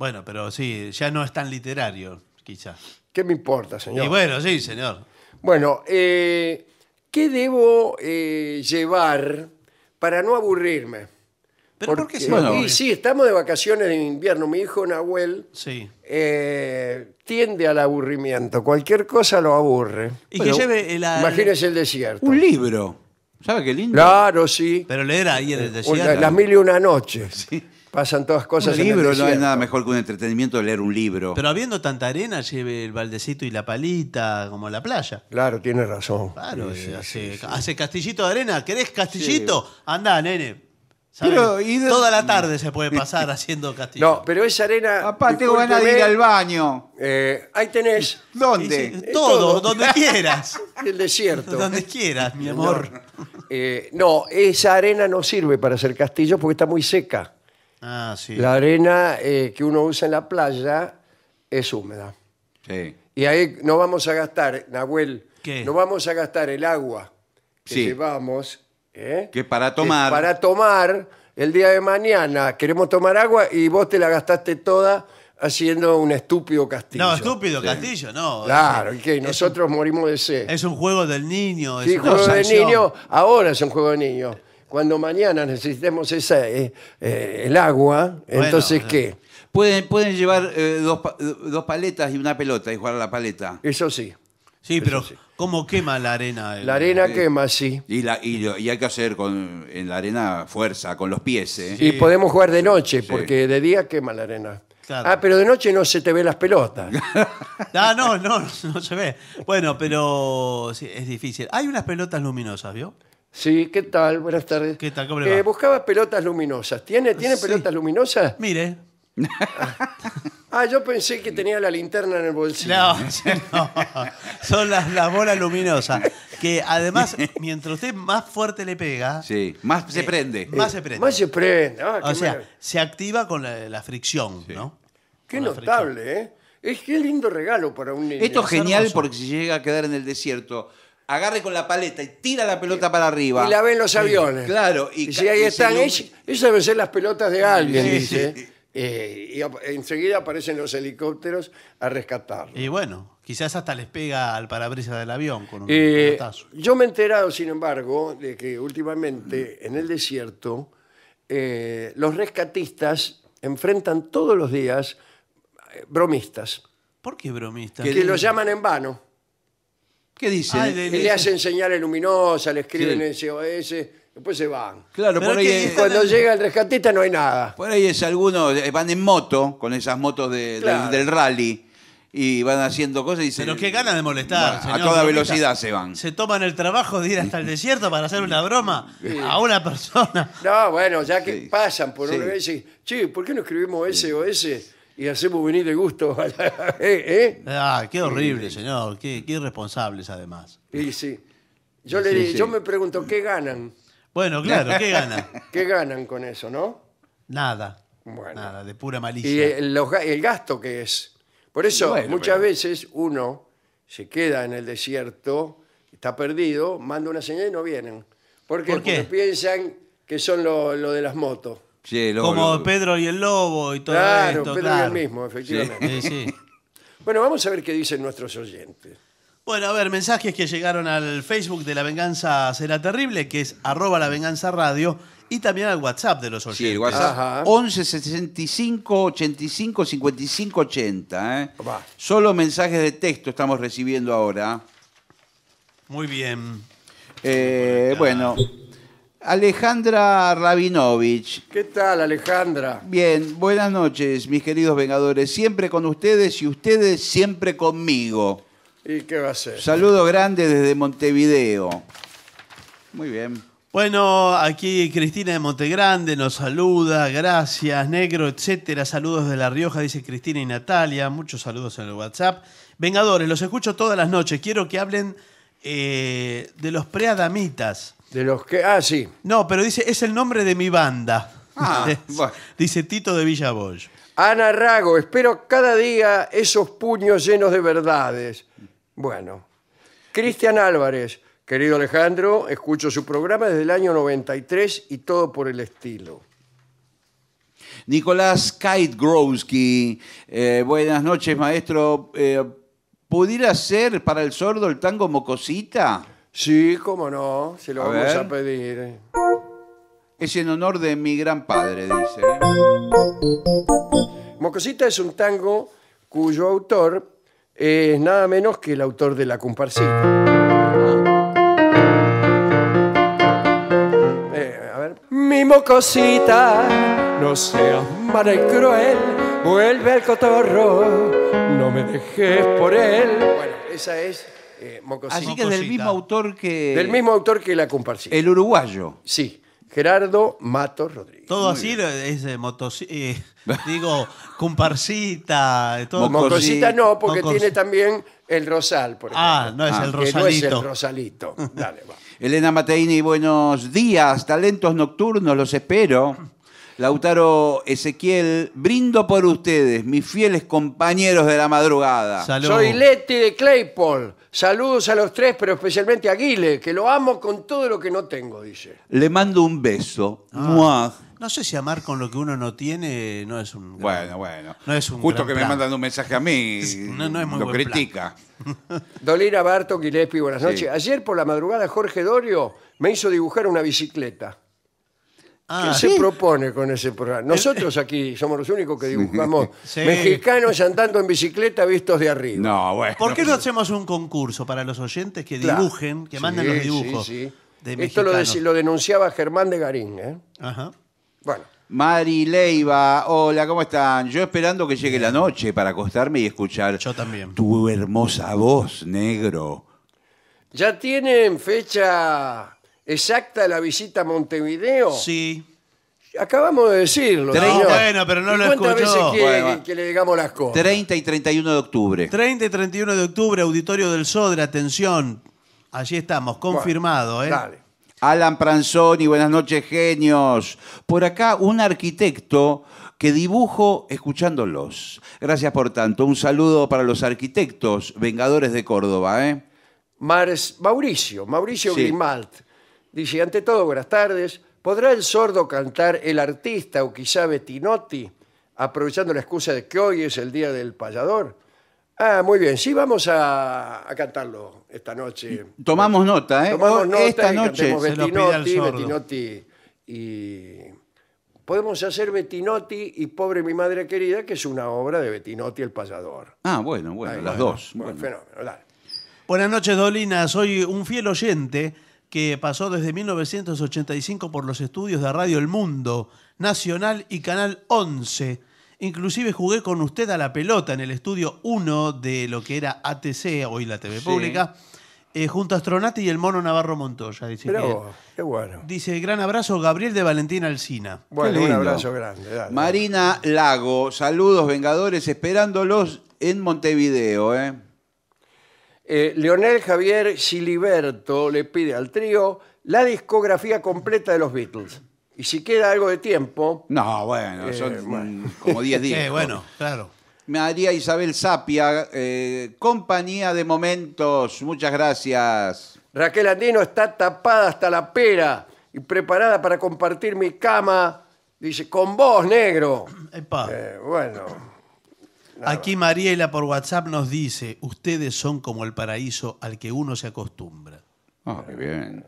Bueno, pero sí, ya no es tan literario, quizás. ¿Qué me importa, señor? Y bueno, sí, señor. Bueno, eh, ¿qué debo eh, llevar para no aburrirme? ¿Pero por qué se sí, estamos de vacaciones en invierno. Mi hijo Nahuel Sí. Eh, tiende al aburrimiento. Cualquier cosa lo aburre. Y el... Imagínese el desierto. Un libro. ¿Sabe qué lindo? Claro, sí. Pero leer ahí en el desierto. las mil y una noches pasan todas cosas. Un libro, no es nada mejor que un entretenimiento leer un libro. Pero habiendo tanta arena, lleve el baldecito y la palita, como la playa. Claro, tiene razón. Claro, hace, castillito de arena. ¿Querés castillito? Anda, nene. Toda la tarde se puede pasar haciendo castillo. No, pero esa arena. Papá, tengo ganas de ir al baño. Eh, ahí tenés ¿Dónde? todo, donde quieras. el desierto. donde quieras, mi amor. Eh, no, esa arena no sirve para hacer castillos porque está muy seca. Ah, la arena eh, que uno usa en la playa es húmeda. Y ahí no vamos a gastar, Nahuel, no vamos a gastar el agua que llevamos. ¿eh? Que para tomar. Para tomar el día de mañana. Queremos tomar agua y vos te la gastaste toda haciendo un estúpido castillo. No, estúpido, Castillo, no. Claro, que nosotros morimos de sed. Es un juego del niño. es Sí, juego del niño, ahora es un juego de niño cuando mañana necesitemos esa, eh, eh, el agua, entonces, ¿qué? Pueden, llevar eh, dos, paletas y una pelota y jugar a la paleta. Eso sí, Sí, pero ¿cómo quema la arena? la arena quema, sí. Y, la, y, hay que hacer con, en la arena fuerza, con los pies. ¿eh? Y podemos jugar de noche, porque de día quema la arena. Ah, pero de noche no se te ven las pelotas. Ah, no, no, no se ve. Bueno, pero es difícil. Hay unas pelotas luminosas, ¿vio? Sí, ¿qué tal? Buenas tardes. ¿Qué tal? ¿Cómo eh, buscaba pelotas luminosas. ¿Tiene, ¿tiene pelotas luminosas? Mire. Ah. ah, yo pensé que tenía la linterna en el bolsillo. No, Son las, la bolas luminosas. Que además, mientras usted más fuerte le pega, más se eh, eh, prende. más se prende. Más se prende. o sea, se activa con la, fricción, ¿no? qué notable, ¿eh? Es qué lindo regalo para un niño. Esto es genial porque si llega a quedar en el desierto agarre con la paleta y tira la pelota para arriba. Y la ven los aviones. Claro. Y, si ahí están, ellos esas deben ser las pelotas de alguien, dice. Eh, y enseguida aparecen los helicópteros a rescatarlo. Y bueno, quizás hasta les pega al parabrisas del avión con un eh, pelotazo. yo me he enterado, sin embargo, de que últimamente en el desierto eh, los rescatistas enfrentan todos los días bromistas, ¿Por qué bromistas? que los llaman en vano. ¿Qué dicen? Ah, le hacen señales luminosas, le escriben SOS, después se van. Claro, Cuando llega el rescatista no hay nada. por ahí es alguno, eh, van en moto, con esas motos del- rally, y van haciendo cosas y se... Pero qué ganas de molestar. a toda velocidad se van. Se toman el trabajo de ir hasta el desierto para hacer una broma a una persona. No, bueno, ya que pasan por Sí. una vez y, che, ¿por qué no escribimos SOS y hacemos venir de gusto. Eh, eh. Ah, qué horrible, señor. Qué, irresponsables, además. Y sí. Yo, le, yo me pregunto, ¿qué ganan? Bueno, claro, ¿qué ganan? ¿Qué ganan con eso, no? Nada. Bueno. Nada, de pura malicia. Y el, gasto que es. Por eso, muchas veces uno se queda en el desierto, está perdido, manda una señal y no vienen. Porque piensan que son lo, lo de las motos. Como Pedro y el Lobo y todo Claro, esto. Pedro y el mismo, efectivamente. Bueno, vamos a ver qué dicen nuestros oyentes. Bueno, a ver, mensajes que llegaron al Facebook de La Venganza Será Terrible, que es arroba La Radio, y también al WhatsApp de los oyentes. Sí, WhatsApp. 11 65 85 55 80. Solo mensajes de texto estamos recibiendo ahora. Muy bien. Eh, bueno. Alejandra Rabinovich. ¿Qué tal, Alejandra? Bien, buenas noches, mis queridos vengadores. Siempre con ustedes y ustedes siempre conmigo. ¿Y qué va a ser? Saludo grande desde Montevideo. Muy bien. Bueno, aquí Cristina de Montegrande nos saluda, gracias, negro, etcétera. Saludos de La Rioja, dice Cristina y Natalia. Muchos saludos en el WhatsApp. Vengadores, los escucho todas las noches. Quiero que hablen eh, de los preadamitas. De los que. Ah, sí. No, pero dice, es el nombre de mi banda. Ah, Dice Tito de Villavoy. Ana Rago, espero cada día esos puños llenos de verdades. Bueno. Cristian Álvarez, querido Alejandro, escucho su programa desde el año 93 y todo por el estilo. Nicolás Kite Growski, eh, buenas noches, maestro. Eh, ¿Pudiera ser para el sordo el tango Mocosita? Sí, cómo no, se lo vamos a pedir. Eh. Es en honor de mi gran padre, dice. Mocosita es un tango cuyo autor es nada menos que el autor de La comparsita. Ah. Eh, a ver. Mi mocosita, no seas mala y cruel, vuelve al cotorro, no me dejes por él. Bueno, esa es eh, así que es del mismo autor que... Del mismo autor que la comparsita. El uruguayo. Sí, Gerardo Mato Rodríguez. Todo así es de motos... Eh, digo, comparsita. Todo no, porque tiene también el Rosal, por ah, ejemplo. Ah, no es el Rosalito. No es el Rosalito. Elena Mateini, buenos días. Talentos nocturnos, los espero. Lautaro Ezequiel, brindo por ustedes, mis fieles compañeros de la madrugada. Soy Leti de Claypool. Saludos a los tres, pero especialmente a Guile, que lo amo con todo lo que no tengo, dice. Le mando un beso. Ah. No sé si amar con lo que uno no tiene no es un. Bueno, bueno. No es un Justo que me mandan un mensaje a mí. no- es muy lo critica. Dolina Barto Guilespi, buenas noches. Ayer por la madrugada Jorge Dorio me hizo dibujar una bicicleta. Ah. ¿Qué se propone con ese programa? Eh, Nosotros aquí somos los únicos que dibujamos mexicanos andando en bicicleta vistos de arriba. No, bueno. ¿Por qué no hacemos un concurso para los oyentes que dibujen, que mandan los dibujos? sí, sí. Esto lo, denunciaba Germán de Garín. ¿eh? Ajá. Bueno, Mari Leiva, hola, ¿cómo están? Yo esperando que llegue la noche para acostarme y escuchar Yo también. tu hermosa voz, negro. ya tienen fecha exacta la visita a Montevideo? Sí. Acabamos de decirlo. No, bueno, pero no lo escuchó? veces que le digamos las cosas? 30 y 31 de octubre. 30 y 31 de octubre, Auditorio del Sodre, atención. Allí estamos, confirmado, ¿eh? Dale. Alan Pranzoni, buenas noches, genios. Por acá, un arquitecto que dibujo escuchándolos. Gracias por tanto. Un saludo para los arquitectos, vengadores de Córdoba, ¿eh? Mars- Mauricio, Mauricio Dice, ante todo, buenas tardes. ¿Podrá el sordo cantar el artista o quizá Bettinotti, aprovechando la excusa de que hoy es el día del payador? Ah, muy bien, sí, vamos a, cantarlo esta noche. Tomamos nota, ¿eh? Tomamos nota esta noche se y... Podemos hacer Bettinotti y Pobre mi madre querida, que es una obra de Bettinotti el payador. Ah, bueno, bueno, las dos. Bueno, Buenas noches, Dolina. Soy un fiel oyente que pasó desde 1985 por los estudios de Radio El Mundo, Nacional y Canal 11. Inclusive jugué con usted a la pelota en el estudio 1 de lo que era ATC, hoy la TV Pública, eh, junto a Astronati y el mono Navarro Montoya. Dice Pero, qué bueno. Dice, gran abrazo, Gabriel de Valentín Alcina. Bueno, un abrazo grande. Marina Lago, saludos, Vengadores, esperándolos en Montevideo. ¿eh? Eh, Leonel Javier Siliberto le pide al trío la discografía completa de los Beatles. Y si queda algo de tiempo, No, bueno, eh, son como 10 días. Eh, bueno, claro. María Isabel Sapia, compañía de momentos, muchas gracias. Raquel Andino está tapada hasta la pera y preparada para compartir mi cama, dice, con vos, negro. bueno. Aquí Mariela por WhatsApp nos dice, ustedes son como el paraíso al que uno se acostumbra. Ah, qué bien.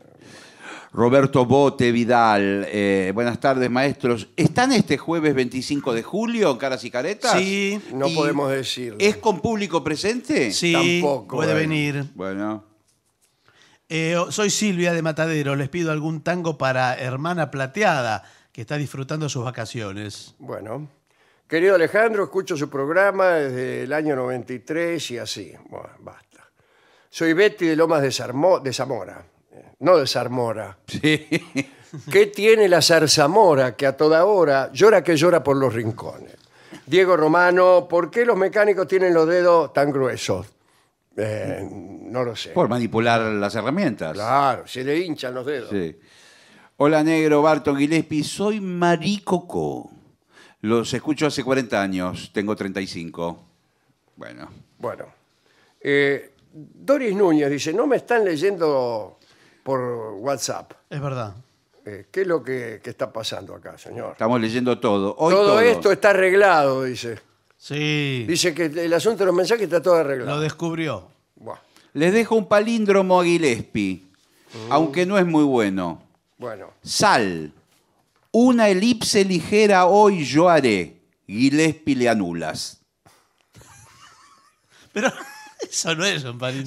Roberto Bote Vidal, eh, buenas tardes maestros. ¿Están este jueves 25 de julio en Caras y Caretas? Sí. No podemos decir. ¿Es con público presente? Sí, Tampoco, puede eh. venir. Bueno. Eh, soy Silvia de Matadero, les pido algún tango para Hermana Plateada, que está disfrutando sus vacaciones. Bueno. Querido Alejandro, escucho su programa desde el año 93 y así. Bueno, basta. Soy Betty de Lomas de, Zamora. Eh, no de Zarmora. Sí. ¿Qué tiene la zarzamora que a toda hora llora que llora por los rincones? Diego Romano, ¿por qué los mecánicos tienen los dedos tan gruesos? Eh, no lo sé. Por manipular las herramientas. Claro, se le hinchan los dedos. Sí. Hola, negro, Barto Gillespie. Soy Maricoco. Los escucho hace 40 años, tengo 35. Bueno. Bueno. Eh, Doris Núñez dice, no me están leyendo por WhatsApp. Es verdad. Eh, ¿Qué es lo que, está pasando acá, señor? Estamos leyendo todo. todo, esto está arreglado, dice. Sí. Dice que el asunto de los mensajes está todo arreglado. Lo descubrió. Les dejo un palíndromo a Gillespie, uh. aunque no es muy bueno. Bueno. Sal. Una elipse ligera hoy yo haré. Gillespie le anulas. Pero eso no es un normal.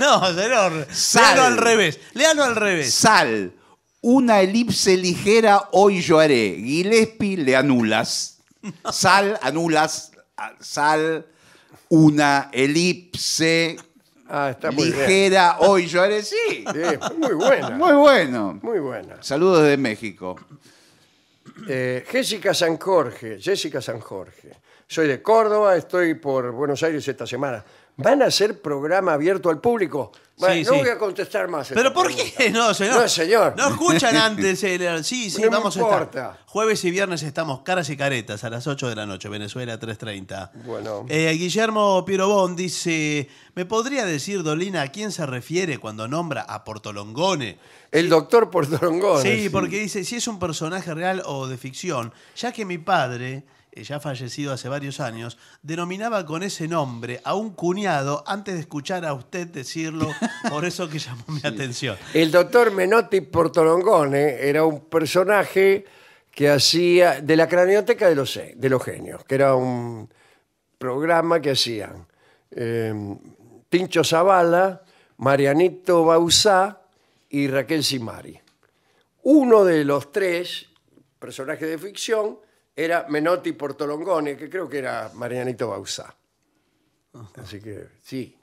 no, señor. Sal. al revés. Léalo al revés. Sal. Una elipse ligera hoy yo haré. Gillespie le anulas. Sal, anulas. Sal, una elipse Ah, Ligera hoy yo sí. Sí, muy buena. Muy bueno. Muy buena. Saludos de México. Eh, Jessica San Jorge, Jessica San Jorge. Soy de Córdoba, estoy por Buenos Aires esta semana van a ser programa abierto al público. no voy a contestar más. ¿Pero por qué? No, señor. No, señor. No escuchan antes. Eh, sí, sí, vamos a estar. Jueves y viernes estamos caras y caretas a las 8 de la noche, Venezuela 3.30. Bueno. Eh, Guillermo Pirobón dice, ¿me podría decir, Dolina, a quién se refiere cuando nombra a Portolongone? El doctor Portolongone. Sí, porque dice, si es un personaje real o de ficción, ya que mi padre eh, ya fallecido hace varios años, denominaba con ese nombre a un cuñado antes de escuchar a usted decirlo, por eso que llamó mi atención. El doctor Menotti Portolongone era un personaje que hacía de la cranioteca de los, de los genios, que era un programa que hacían eh, Tincho Zavala, Marianito Bausá y Raquel Simari. Uno de los tres personajes de ficción era Menotti Portolongone, que creo que era Marianito Bausá. Así que sí,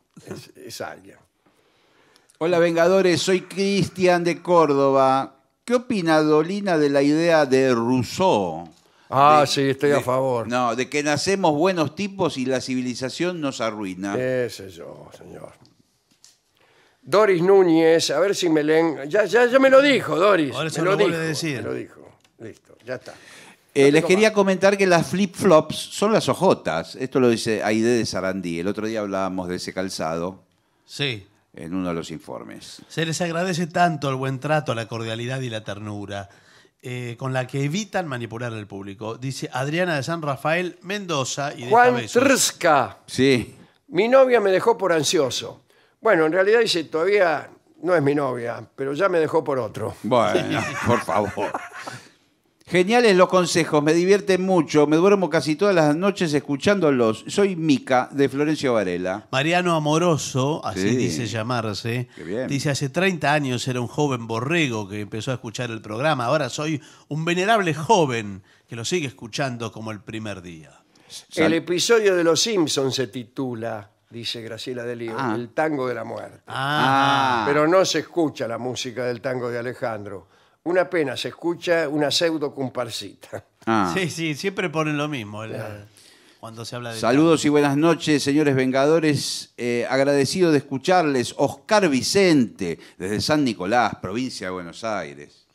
es, alguien. Hola Vengadores, soy Cristian de Córdoba. ¿Qué opina Dolina de la idea de Rousseau? Ah, sí, estoy a favor. No, de que nacemos buenos tipos y la civilización nos arruina. ese yo, señor. Doris Núñez, a ver si me leen. Ya, ya, me lo dijo, Doris. Ahora lo Me lo dijo. Listo, ya está. Eh, les quería comentar que las flip-flops son las ojotas. Esto lo dice Aide de Sarandí. El otro día hablábamos de ese calzado Sí. en uno de los informes. Se les agradece tanto el buen trato, la cordialidad y la ternura eh, con la que evitan manipular al público. Dice Adriana de San Rafael Mendoza Juan Trska. Sí. Mi novia me dejó por ansioso. Bueno, en realidad dice, todavía no es mi novia, pero ya me dejó por otro. Bueno, por favor. Geniales los consejos, me divierte mucho, me duermo casi todas las noches escuchándolos. Soy Mica, de Florencio Varela. Mariano Amoroso, así dice llamarse, dice, hace 30 años era un joven borrego que empezó a escuchar el programa, ahora soy un venerable joven que lo sigue escuchando como el primer día. El episodio de Los Simpsons se titula, dice Graciela de ah. El tango de la muerte. Ah. ah, Pero no se escucha la música del tango de Alejandro, una pena, se escucha una pseudo comparsita. Ah. Sí, sí, siempre ponen lo mismo. Cuando se habla de. Saludos y buenas noches, señores Vengadores. Eh, agradecido de escucharles. Oscar Vicente, desde San Nicolás, provincia de Buenos Aires.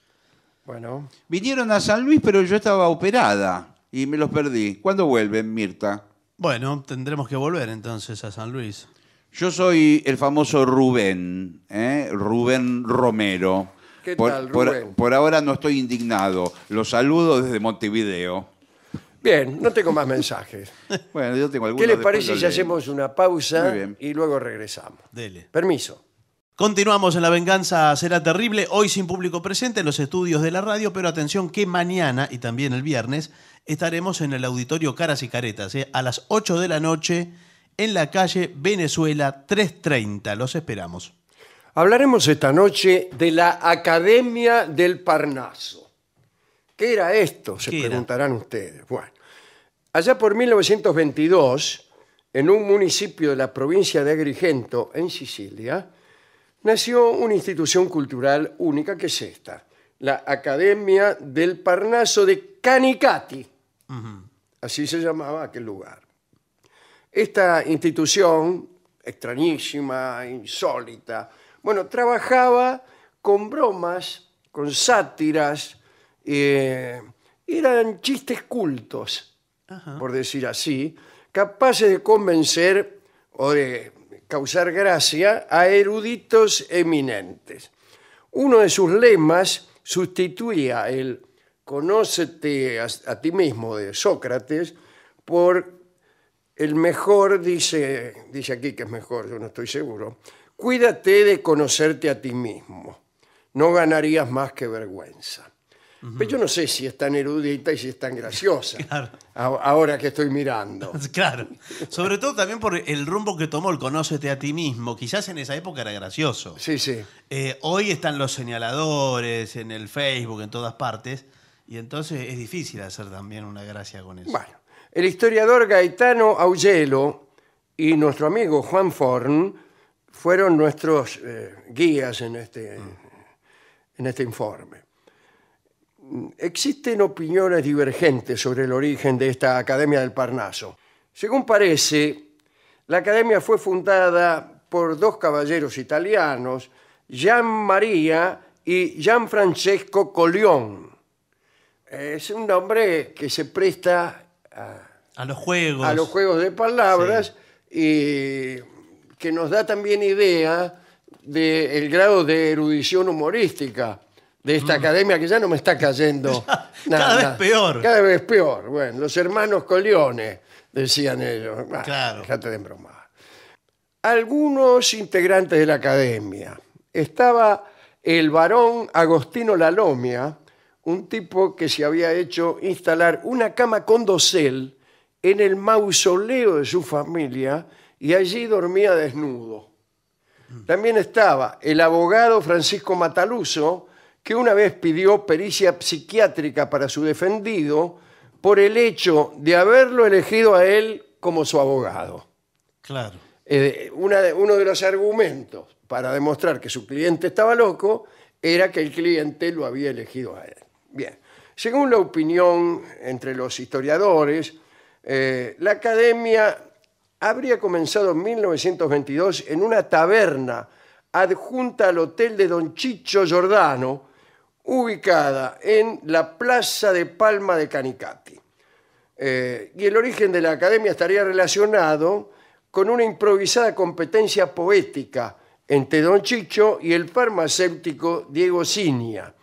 Bueno, Vinieron a San Luis, pero yo estaba operada y me los perdí. ¿Cuándo vuelven, Mirta? Bueno, tendremos que volver entonces a San Luis. Yo soy el famoso Rubén, ¿eh? Rubén Romero por, ahora no estoy indignado. Los saludo desde Montevideo. Bien, no tengo más mensajes. Bueno, yo tengo algunos. ¿Qué les parece si hacemos una pausa y luego regresamos? Dele. Permiso. Continuamos en La Venganza Será Terrible, hoy sin público presente en los estudios de la radio, pero atención que mañana y también el viernes estaremos en el auditorio Caras y Caretas, ¿eh? a las 8 de la noche en la calle Venezuela 330. Los esperamos. Hablaremos esta noche de la Academia del Parnaso. ¿Qué era esto? Se preguntarán ustedes. Bueno, allá por 1922, en un municipio de la provincia de Agrigento, en Sicilia, nació una institución cultural única que es esta, la Academia del Parnaso de Canicati. Así se llamaba aquel lugar. Esta institución, extrañísima, insólita, bueno, trabajaba con bromas, con sátiras, eh, eran chistes cultos, por decir así, capaces de convencer o de causar gracia a eruditos eminentes. Uno de sus lemas sustituía el conócete a, ti mismo de Sócrates por el mejor, dice, dice aquí que es mejor, yo no estoy seguro, cuídate de conocerte a ti mismo. No ganarías más que vergüenza. Pero yo no sé si es tan erudita y si es tan graciosa. Ahora que estoy mirando. Claro. Sobre todo también por el rumbo que tomó el conócete a ti mismo. Quizás en esa época era gracioso. Sí, sí. Eh, hoy están los señaladores en el Facebook, en todas partes. Y entonces es difícil hacer también una gracia con eso. Bueno, el historiador Gaetano Augello y nuestro amigo Juan Forn fueron nuestros eh, guías en este, en este informe. Existen opiniones divergentes sobre el origen de esta Academia del Parnaso. Según parece, la Academia fue fundada por dos caballeros italianos, Gian María y Francesco Colión. Es un nombre que se presta a, los juegos. A los juegos de palabras y que nos da también idea del grado de erudición humorística de esta mm. academia que ya no me está cayendo nada. Cada vez peor. Cada vez peor. Bueno, los hermanos Coliones, decían ellos. claro. Fíjate de broma. Algunos integrantes de la academia. Estaba el varón Agostino Lalomia, un tipo que se había hecho instalar una cama con dosel en el mausoleo de su familia y allí dormía desnudo. También estaba el abogado Francisco Mataluso, que una vez pidió pericia psiquiátrica para su defendido por el hecho de haberlo elegido a él como su abogado. Claro. Eh, uno de los argumentos para demostrar que su cliente estaba loco era que el cliente lo había elegido a él. Bien, según la opinión entre los historiadores, eh, la academia habría comenzado en 1922 en una taberna adjunta al hotel de Don Chicho Giordano, ubicada en la Plaza de Palma de Canicati. Eh, y el origen de la academia estaría relacionado con una improvisada competencia poética entre Don Chicho y el farmacéutico Diego Cinia,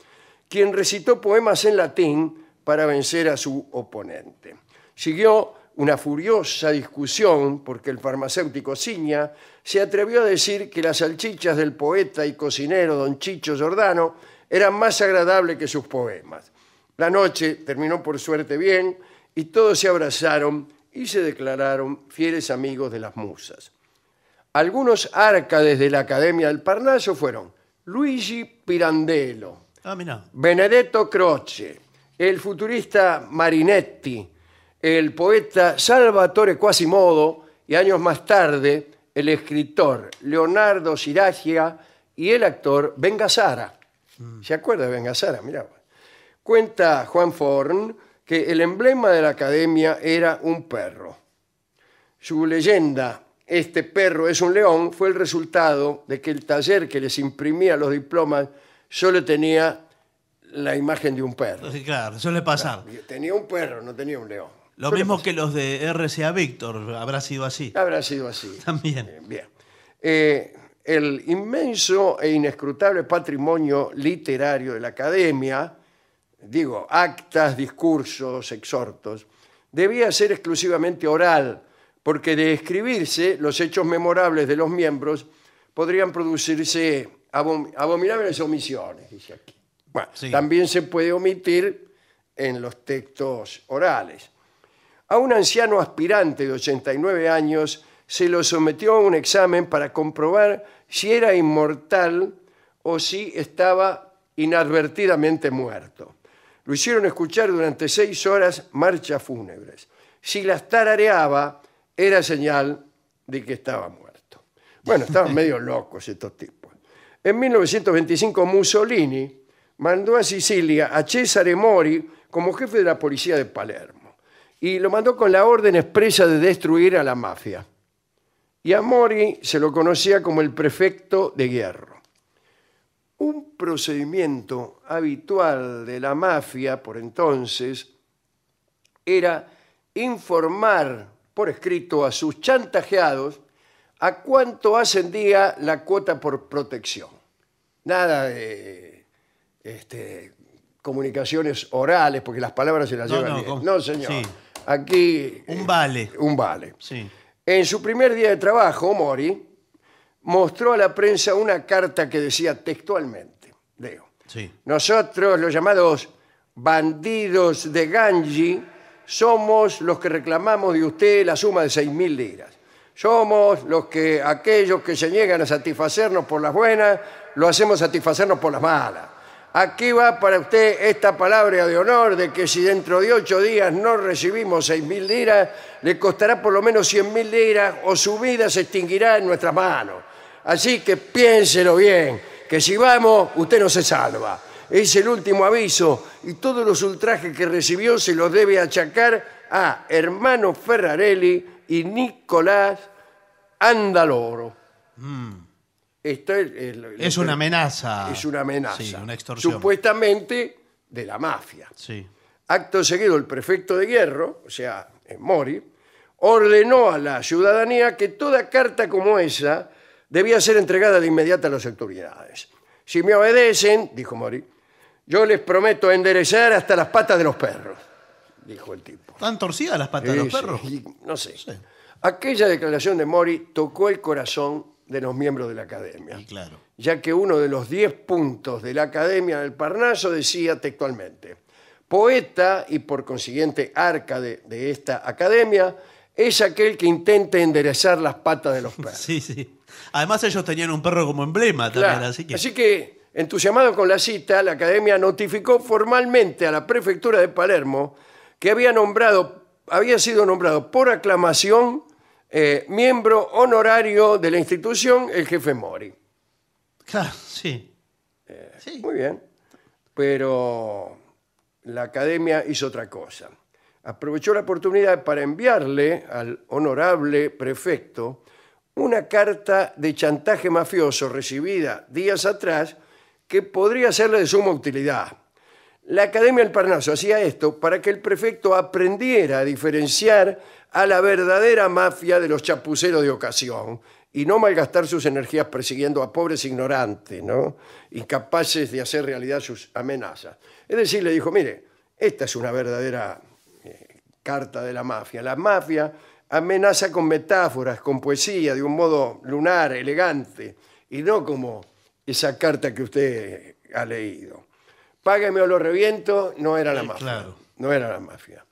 quien recitó poemas en latín para vencer a su oponente. Siguió una furiosa discusión porque el farmacéutico Ciña se atrevió a decir que las salchichas del poeta y cocinero don Chicho Giordano eran más agradables que sus poemas. La noche terminó por suerte bien y todos se abrazaron y se declararon fieles amigos de las musas. Algunos árcades de la Academia del Parnaso fueron Luigi Pirandello, ah, Benedetto Croce, el futurista Marinetti, el poeta Salvatore Quasimodo y años más tarde el escritor Leonardo Siragia y el actor Ben Gazzara. Mm. ¿Se acuerda de Ben Cuenta Juan Forn que el emblema de la academia era un perro. Su leyenda, Este perro es un león, fue el resultado de que el taller que les imprimía los diplomas solo tenía la imagen de un perro. Sí, Claro, suele pasar. Tenía un perro, no tenía un león. Lo mismo pues. que los de RCA Víctor, habrá sido así. Habrá sido así. También. Eh, bien. Eh, el inmenso e inescrutable patrimonio literario de la academia, digo, actas, discursos, exhortos, debía ser exclusivamente oral, porque de escribirse los hechos memorables de los miembros podrían producirse abominables omisiones, También se puede omitir en los textos orales a un anciano aspirante de 89 años se lo sometió a un examen para comprobar si era inmortal o si estaba inadvertidamente muerto. Lo hicieron escuchar durante seis horas marchas fúnebres. Si las tarareaba, era señal de que estaba muerto. Bueno, estaban medio locos estos tipos. En 1925, Mussolini mandó a Sicilia a Cesare Mori como jefe de la policía de Palermo y lo mandó con la orden expresa de destruir a la mafia. Y a Mori se lo conocía como el prefecto de hierro. Un procedimiento habitual de la mafia por entonces era informar por escrito a sus chantajeados a cuánto ascendía la cuota por protección. Nada de este, comunicaciones orales, porque las palabras se las llevan no, No, señor. Aquí. Un vale. Eh, un vale. Sí. En su primer día de trabajo, Mori mostró a la prensa una carta que decía textualmente, leo, nosotros los llamados bandidos de Ganji somos los que reclamamos de usted la suma de mil libras. Somos los que aquellos que se niegan a satisfacernos por las buenas, lo hacemos satisfacernos por las malas. Aquí va para usted esta palabra de honor de que si dentro de ocho días no recibimos seis mil liras, le costará por lo menos cien mil liras o su vida se extinguirá en nuestras manos. Así que piénselo bien, que si vamos, usted no se salva. Es el último aviso y todos los ultrajes que recibió se los debe achacar a hermano Ferrarelli y Nicolás Andaloro. Mm es, una amenaza. es una amenaza. una extorsión. Supuestamente de la mafia. Sí. Acto seguido, el prefecto de Hierro, o sea, eh, Mori, ordenó a la ciudadanía que toda carta como esa debía ser entregada de inmediato a las autoridades. Si me obedecen, dijo Mori, yo les prometo enderezar hasta las patas de los perros, dijo el tipo. Están torcidas las patas de los perros. no sé. Aquella declaración de Mori tocó el corazón de los miembros de la academia. claro. Ya que uno de los diez puntos de la academia del Parnaso decía textualmente, poeta y por consiguiente arca de, esta academia es aquel que intente enderezar las patas de los perros. sí, sí. Además ellos tenían un perro como emblema también, así que... Así entusiasmado con la cita, la academia notificó formalmente a la prefectura de Palermo que había nombrado, había sido nombrado por aclamación eh, miembro honorario de la institución, el jefe Mori. Claro, sí. Eh, sí. Muy bien. Pero la academia hizo otra cosa. Aprovechó la oportunidad para enviarle al honorable prefecto una carta de chantaje mafioso recibida días atrás que podría serle de suma utilidad. La Academia del Parnaso hacía esto para que el prefecto aprendiera a diferenciar a la verdadera mafia de los chapuceros de ocasión y no malgastar sus energías persiguiendo a pobres ignorantes, ¿no? Incapaces de hacer realidad sus amenazas. Es decir, le dijo, mire, esta es una verdadera eh, carta de la mafia. La mafia amenaza con metáforas, con poesía, de un modo lunar, elegante, y no como esa carta que usted ha leído. Págueme o lo reviento, no era la mafia. Claro. No era la mafia.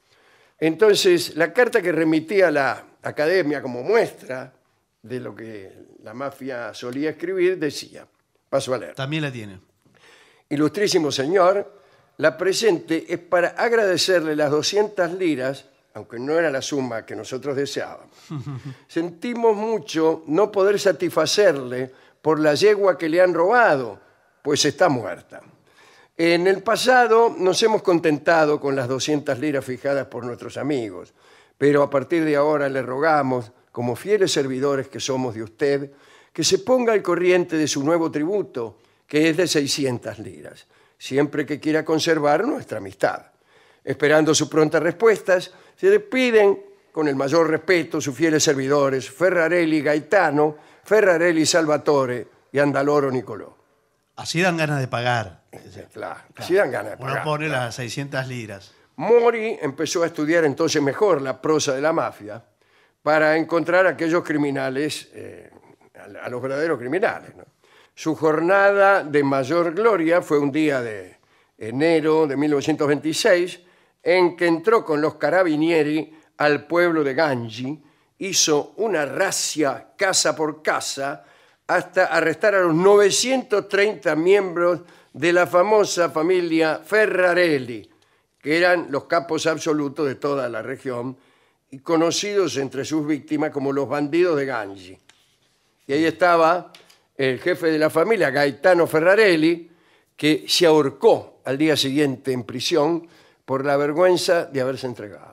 Entonces, la carta que remitía a la academia como muestra de lo que la mafia solía escribir decía, paso a leer. También la tiene. Ilustrísimo señor, la presente es para agradecerle las 200 liras, aunque no era la suma que nosotros deseábamos. Sentimos mucho no poder satisfacerle por la yegua que le han robado, pues está muerta. En el pasado nos hemos contentado con las 200 liras fijadas por nuestros amigos, pero a partir de ahora le rogamos, como fieles servidores que somos de usted, que se ponga al corriente de su nuevo tributo, que es de 600 liras, siempre que quiera conservar nuestra amistad. Esperando sus prontas respuestas, se despiden con el mayor respeto sus fieles servidores Ferrarelli Gaetano, Ferrarelli Salvatore y Andaloro Nicolò. Así dan ganas de pagar. Eh, claro, así dan ganas de pagar. Uno pone las 600 libras. Mori empezó a estudiar entonces mejor la prosa de la mafia para encontrar a aquellos criminales, eh, a, los verdaderos criminales. Su jornada de mayor gloria fue un día de enero de 1926 en que entró con los carabinieri al pueblo de Ganji, hizo una racia casa por casa hasta arrestar a los 930 miembros de la famosa familia Ferrarelli, que eran los capos absolutos de toda la región y conocidos entre sus víctimas como los bandidos de Gangi. Y ahí estaba el jefe de la familia, Gaetano Ferrarelli, que se ahorcó al día siguiente en prisión por la vergüenza de haberse entregado.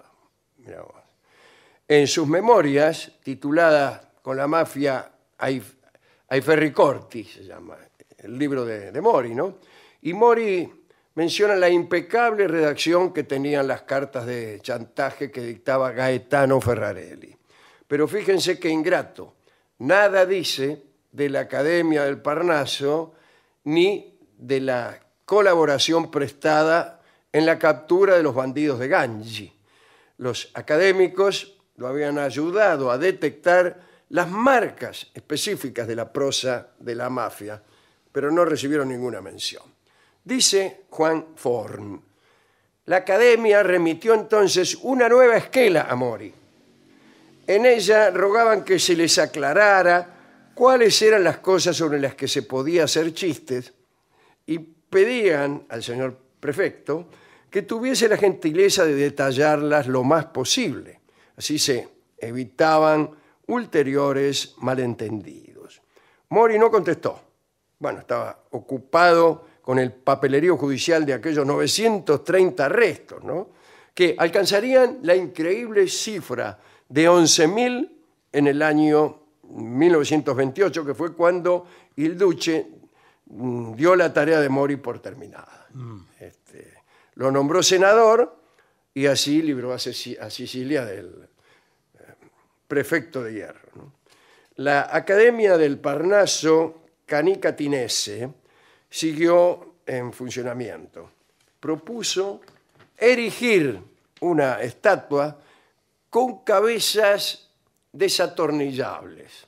En sus memorias, tituladas Con la mafia hay Ferri Corti, se llama, el libro de, Mori, ¿no? Y Mori menciona la impecable redacción que tenían las cartas de chantaje que dictaba Gaetano Ferrarelli. Pero fíjense qué ingrato, nada dice de la Academia del Parnaso ni de la colaboración prestada en la captura de los bandidos de Ganji. Los académicos lo habían ayudado a detectar las marcas específicas de la prosa de la mafia, pero no recibieron ninguna mención. Dice Juan Forn, la academia remitió entonces una nueva esquela a Mori. En ella rogaban que se les aclarara cuáles eran las cosas sobre las que se podía hacer chistes y pedían al señor prefecto que tuviese la gentileza de detallarlas lo más posible. Así se evitaban ulteriores malentendidos. Mori no contestó. Bueno, estaba ocupado con el papelerío judicial de aquellos 930 restos, ¿no? que alcanzarían la increíble cifra de 11.000 en el año 1928, que fue cuando Il Duce mm, dio la tarea de Mori por terminada. Mm. Este, lo nombró senador y así libró a, Sicilia del, prefecto de hierro. La Academia del Parnaso Canicatinese siguió en funcionamiento. Propuso erigir una estatua con cabezas desatornillables.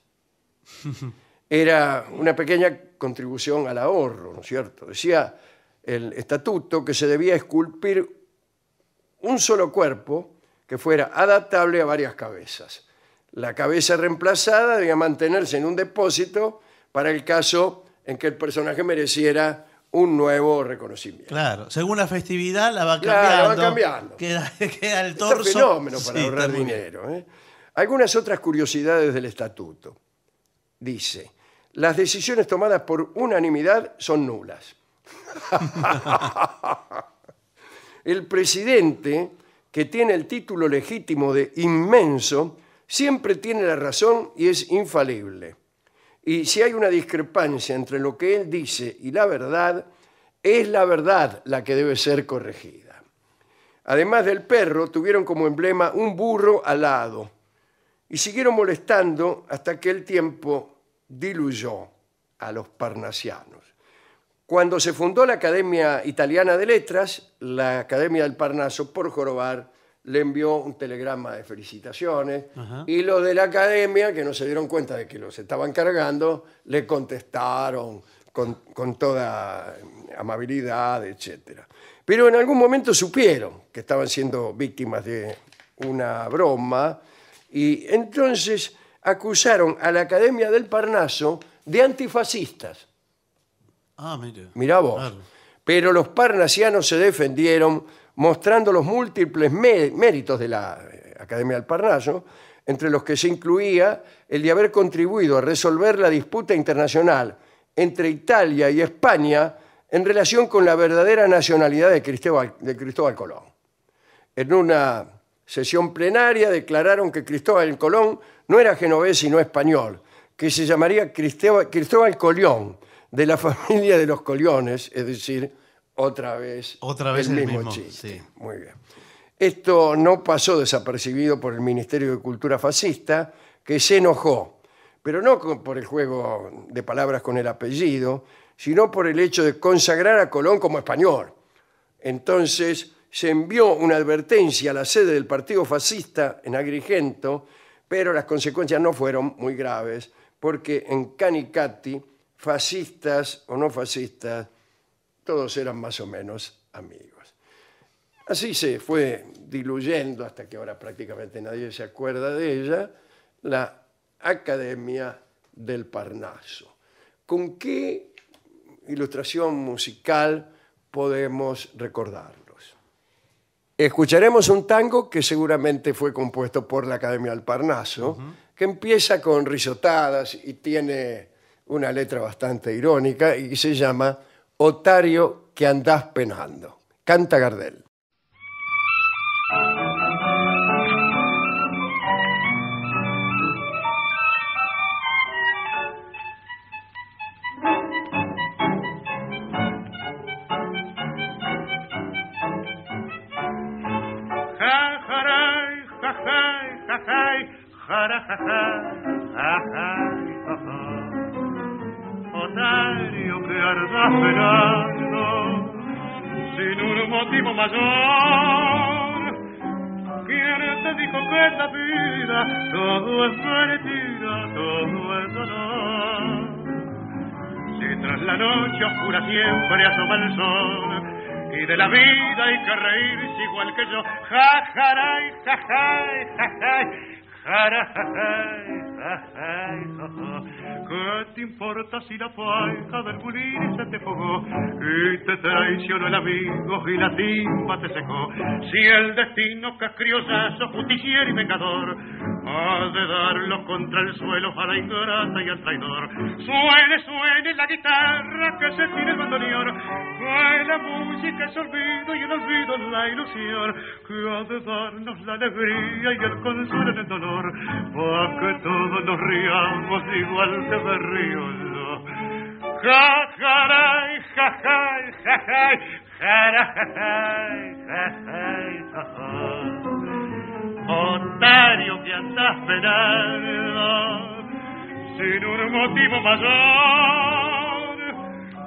Era una pequeña contribución al ahorro, ¿no es cierto? Decía el estatuto que se debía esculpir un solo cuerpo que fuera adaptable a varias cabezas. La cabeza reemplazada debía mantenerse en un depósito para el caso en que el personaje mereciera un nuevo reconocimiento. Claro, según la festividad la va cambiando. Claro, la va cambiando. Queda, queda el torso. Es un fenómeno para ahorrar dinero. ¿eh? Algunas otras curiosidades del estatuto. Dice, las decisiones tomadas por unanimidad son nulas. el presidente, que tiene el título legítimo de inmenso, siempre tiene la razón y es infalible. Y si hay una discrepancia entre lo que él dice y la verdad, es la verdad la que debe ser corregida. Además del perro, tuvieron como emblema un burro alado y siguieron molestando hasta que el tiempo diluyó a los parnasianos. Cuando se fundó la Academia Italiana de Letras, la Academia del Parnaso, por jorobar, le envió un telegrama de felicitaciones y los de la academia, que no se dieron cuenta de que los estaban cargando, le contestaron con, toda amabilidad, etc. Pero en algún momento supieron que estaban siendo víctimas de una broma y entonces acusaron a la Academia del Parnaso de antifascistas. Ah, mira. vos. Pero los parnasianos se defendieron mostrando los múltiples méritos de la eh, Academia del Parnaso, entre los que se incluía el de haber contribuido a resolver la disputa internacional entre Italia y España en relación con la verdadera nacionalidad de Cristóbal, de Cristóbal Colón. En una sesión plenaria declararon que Cristóbal Colón no era genovés sino español, que se llamaría Cristóbal, Colón, Colión, de la familia de los Coliones, es decir, otra vez, otra vez el, mismo, chiste. Muy bien. Esto no pasó desapercibido por el Ministerio de Cultura Fascista, que se enojó, pero no por el juego de palabras con el apellido, sino por el hecho de consagrar a Colón como español. Entonces se envió una advertencia a la sede del Partido Fascista en Agrigento, pero las consecuencias no fueron muy graves, porque en Canicati, fascistas o no fascistas, todos eran más o menos amigos. Así se fue diluyendo hasta que ahora prácticamente nadie se acuerda de ella, la Academia del Parnaso. ¿Con qué ilustración musical podemos recordarlos? Escucharemos un tango que seguramente fue compuesto por la Academia del Parnaso, que empieza con risotadas y tiene una letra bastante irónica y se llama otario que andás penando. Canta Gardel. siempre asoma el Y de la vida hay que reírse igual que yo. Ja, ja, ja, ¿Qué te importa si la paja del bulín se te fogó y te traicionó el amigo y la timba te secó? Si el destino que es criollazo, justiciero y vengador ha de darlo contra el suelo a la ingrata y al traidor. suele suele la guitarra que se tiene el bandoneón, que la música es olvido y el olvido es la ilusión que ha de darnos la alegría y el consuelo en el dolor Porque todo nos riamos igual que me río yo. ja ja ja jajay, jajay, jajay. Otario que andas penando sin un motivo mayor.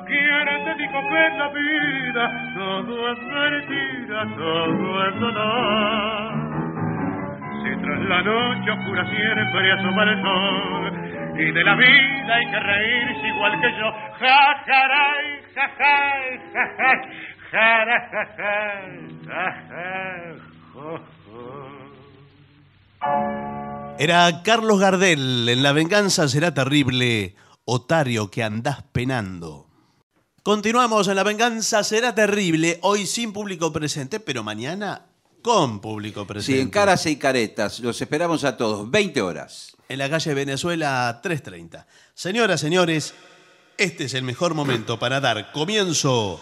Quien te dijo que en la vida todo es mentira, todo es dolor si tras la noche oscura siempre asomar el sol. Y de la vida hay que reírse igual que yo. Era Carlos Gardel, en La venganza será terrible, otario que andás penando. Continuamos en La venganza será terrible, hoy sin público presente, pero mañana con público presente. Sí, en Caras y Caretas. Los esperamos a todos. 20 horas. En la calle Venezuela 330. Señoras, señores, este es el mejor momento para dar comienzo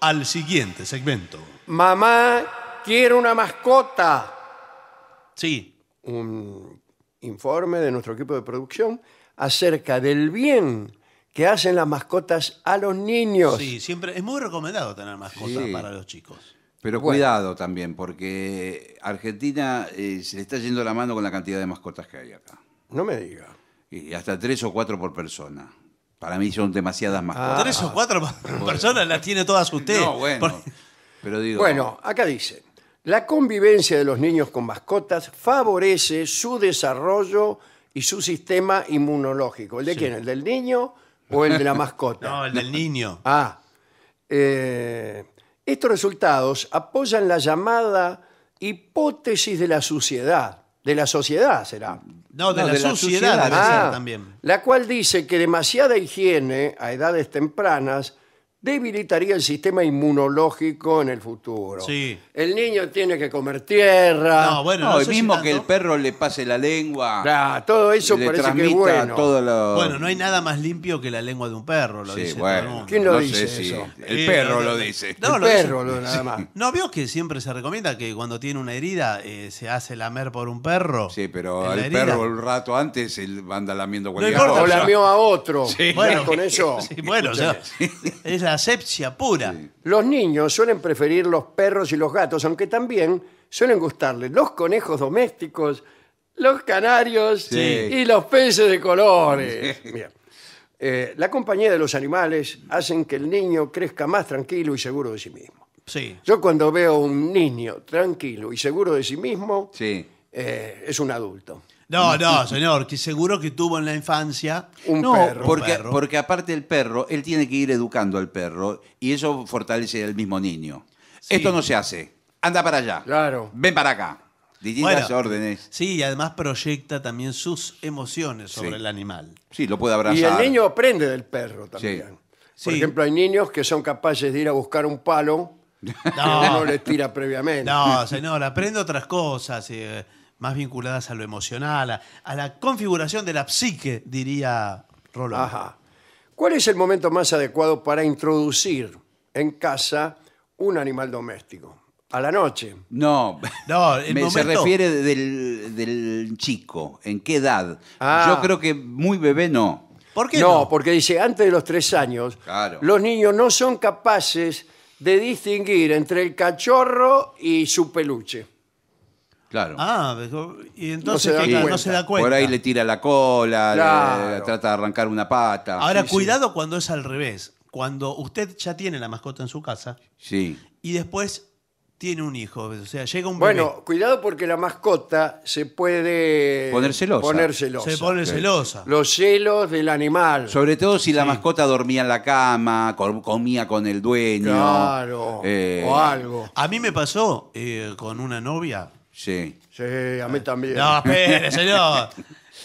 al siguiente segmento. Mamá, quiero una mascota. Sí. Un informe de nuestro equipo de producción acerca del bien que hacen las mascotas a los niños. Sí, siempre es muy recomendado tener mascotas para los chicos. Pero cuidado también, porque Argentina eh, se le está yendo la mano con la cantidad de mascotas que hay acá. No me diga. Y hasta tres o cuatro por persona. Para mí son demasiadas ah. mascotas. Tres o cuatro por personas las tiene todas ustedes. No, bueno. Pero digo... Bueno, acá dice. La convivencia de los niños con mascotas favorece su desarrollo y su sistema inmunológico. ¿El de quién? ¿El del niño o el de la mascota? No, el del niño. Ah. Eh, estos resultados apoyan la llamada hipótesis de la suciedad. De la sociedad será. No, de, la, sociedad, ah. también. La cual dice que demasiada higiene a edades tempranas debilitaría el sistema inmunológico en el futuro. Sí. El niño tiene que comer tierra. No, bueno, no, no el mismo que el perro le pase la lengua. Claro, todo eso parece que bueno. Bueno, no hay nada más limpio que la lengua de un perro, lo dice el mundo. ¿Quién lo dice eso? El perro lo dice. No, el perro nada más. No, vio que siempre se recomienda que cuando tiene una herida eh, se hace lamer por un perro. Sí, pero el perro un rato antes él anda lamiendo cualquier cosa. O lamió a otro. Bueno, con eso. bueno, o asepsia pura. Los niños suelen preferir los perros y los gatos, aunque también suelen gustarles los conejos domésticos, los canarios y los peces de colores. Eh, la compañía de los animales hacen que el niño crezca más tranquilo y seguro de sí mismo. Sí. Yo cuando veo un niño tranquilo y seguro de sí mismo, Sí. Eh, es un adulto. No, no, señor, que seguro que tuvo en la infancia un perro. Porque, porque aparte del perro, él tiene que ir educando al perro y eso fortalece al mismo niño. Esto no se hace. Anda para allá. Claro. Ven para acá. Distintas órdenes. Sí, y además proyecta también sus emociones sobre el animal. Sí, lo puede abrazar. Y el niño aprende del perro también. Por ejemplo, hay niños que son capaces de ir a buscar un palo no. que no les tira previamente. No, señor, aprende otras cosas. Eh, más vinculadas a lo emocional, a, la configuración de la psique, diría Roland. ¿Cuál es el momento más adecuado para introducir en casa un animal doméstico? A la noche. No, no se refiere del, chico, en qué edad. Ah. Yo creo que muy bebé no. ¿Por qué no? porque dice, antes de los tres años, los niños no son capaces de distinguir entre el cachorro y su peluche. Claro. Ah, y entonces no se, da cuenta. Por ahí le tira la cola, trata de arrancar una pata. Ahora, cuidado cuando es al revés. Cuando usted ya tiene la mascota en su casa sí. y después tiene un hijo, o sea, llega un Bueno, cuidado porque la mascota se puede poner celosa. Se pone celosa. Los celos del animal. Sobre todo si la mascota dormía en la cama, comía con el dueño. Claro, eh, o algo. A mí me pasó eh, con una novia Sí. Sí, a mí también. No, espere, señor.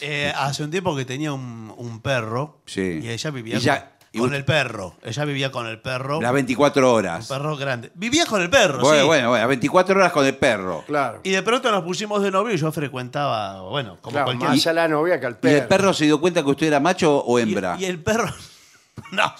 Eh, hace un tiempo que tenía un, perro Sí. y ella vivía ya- con, con el perro. Ella vivía con el perro. Las 24 Un perro grande. Vivía con el perro, Bueno, sí. bueno, bueno, 24 horas con el perro. Claro. Y de pronto nos pusimos de novio y yo frecuentaba, bueno, como Claro, cualquier. más a la novia que al ¿Y el perro se dio cuenta que usted era macho o hembra? y el perro No,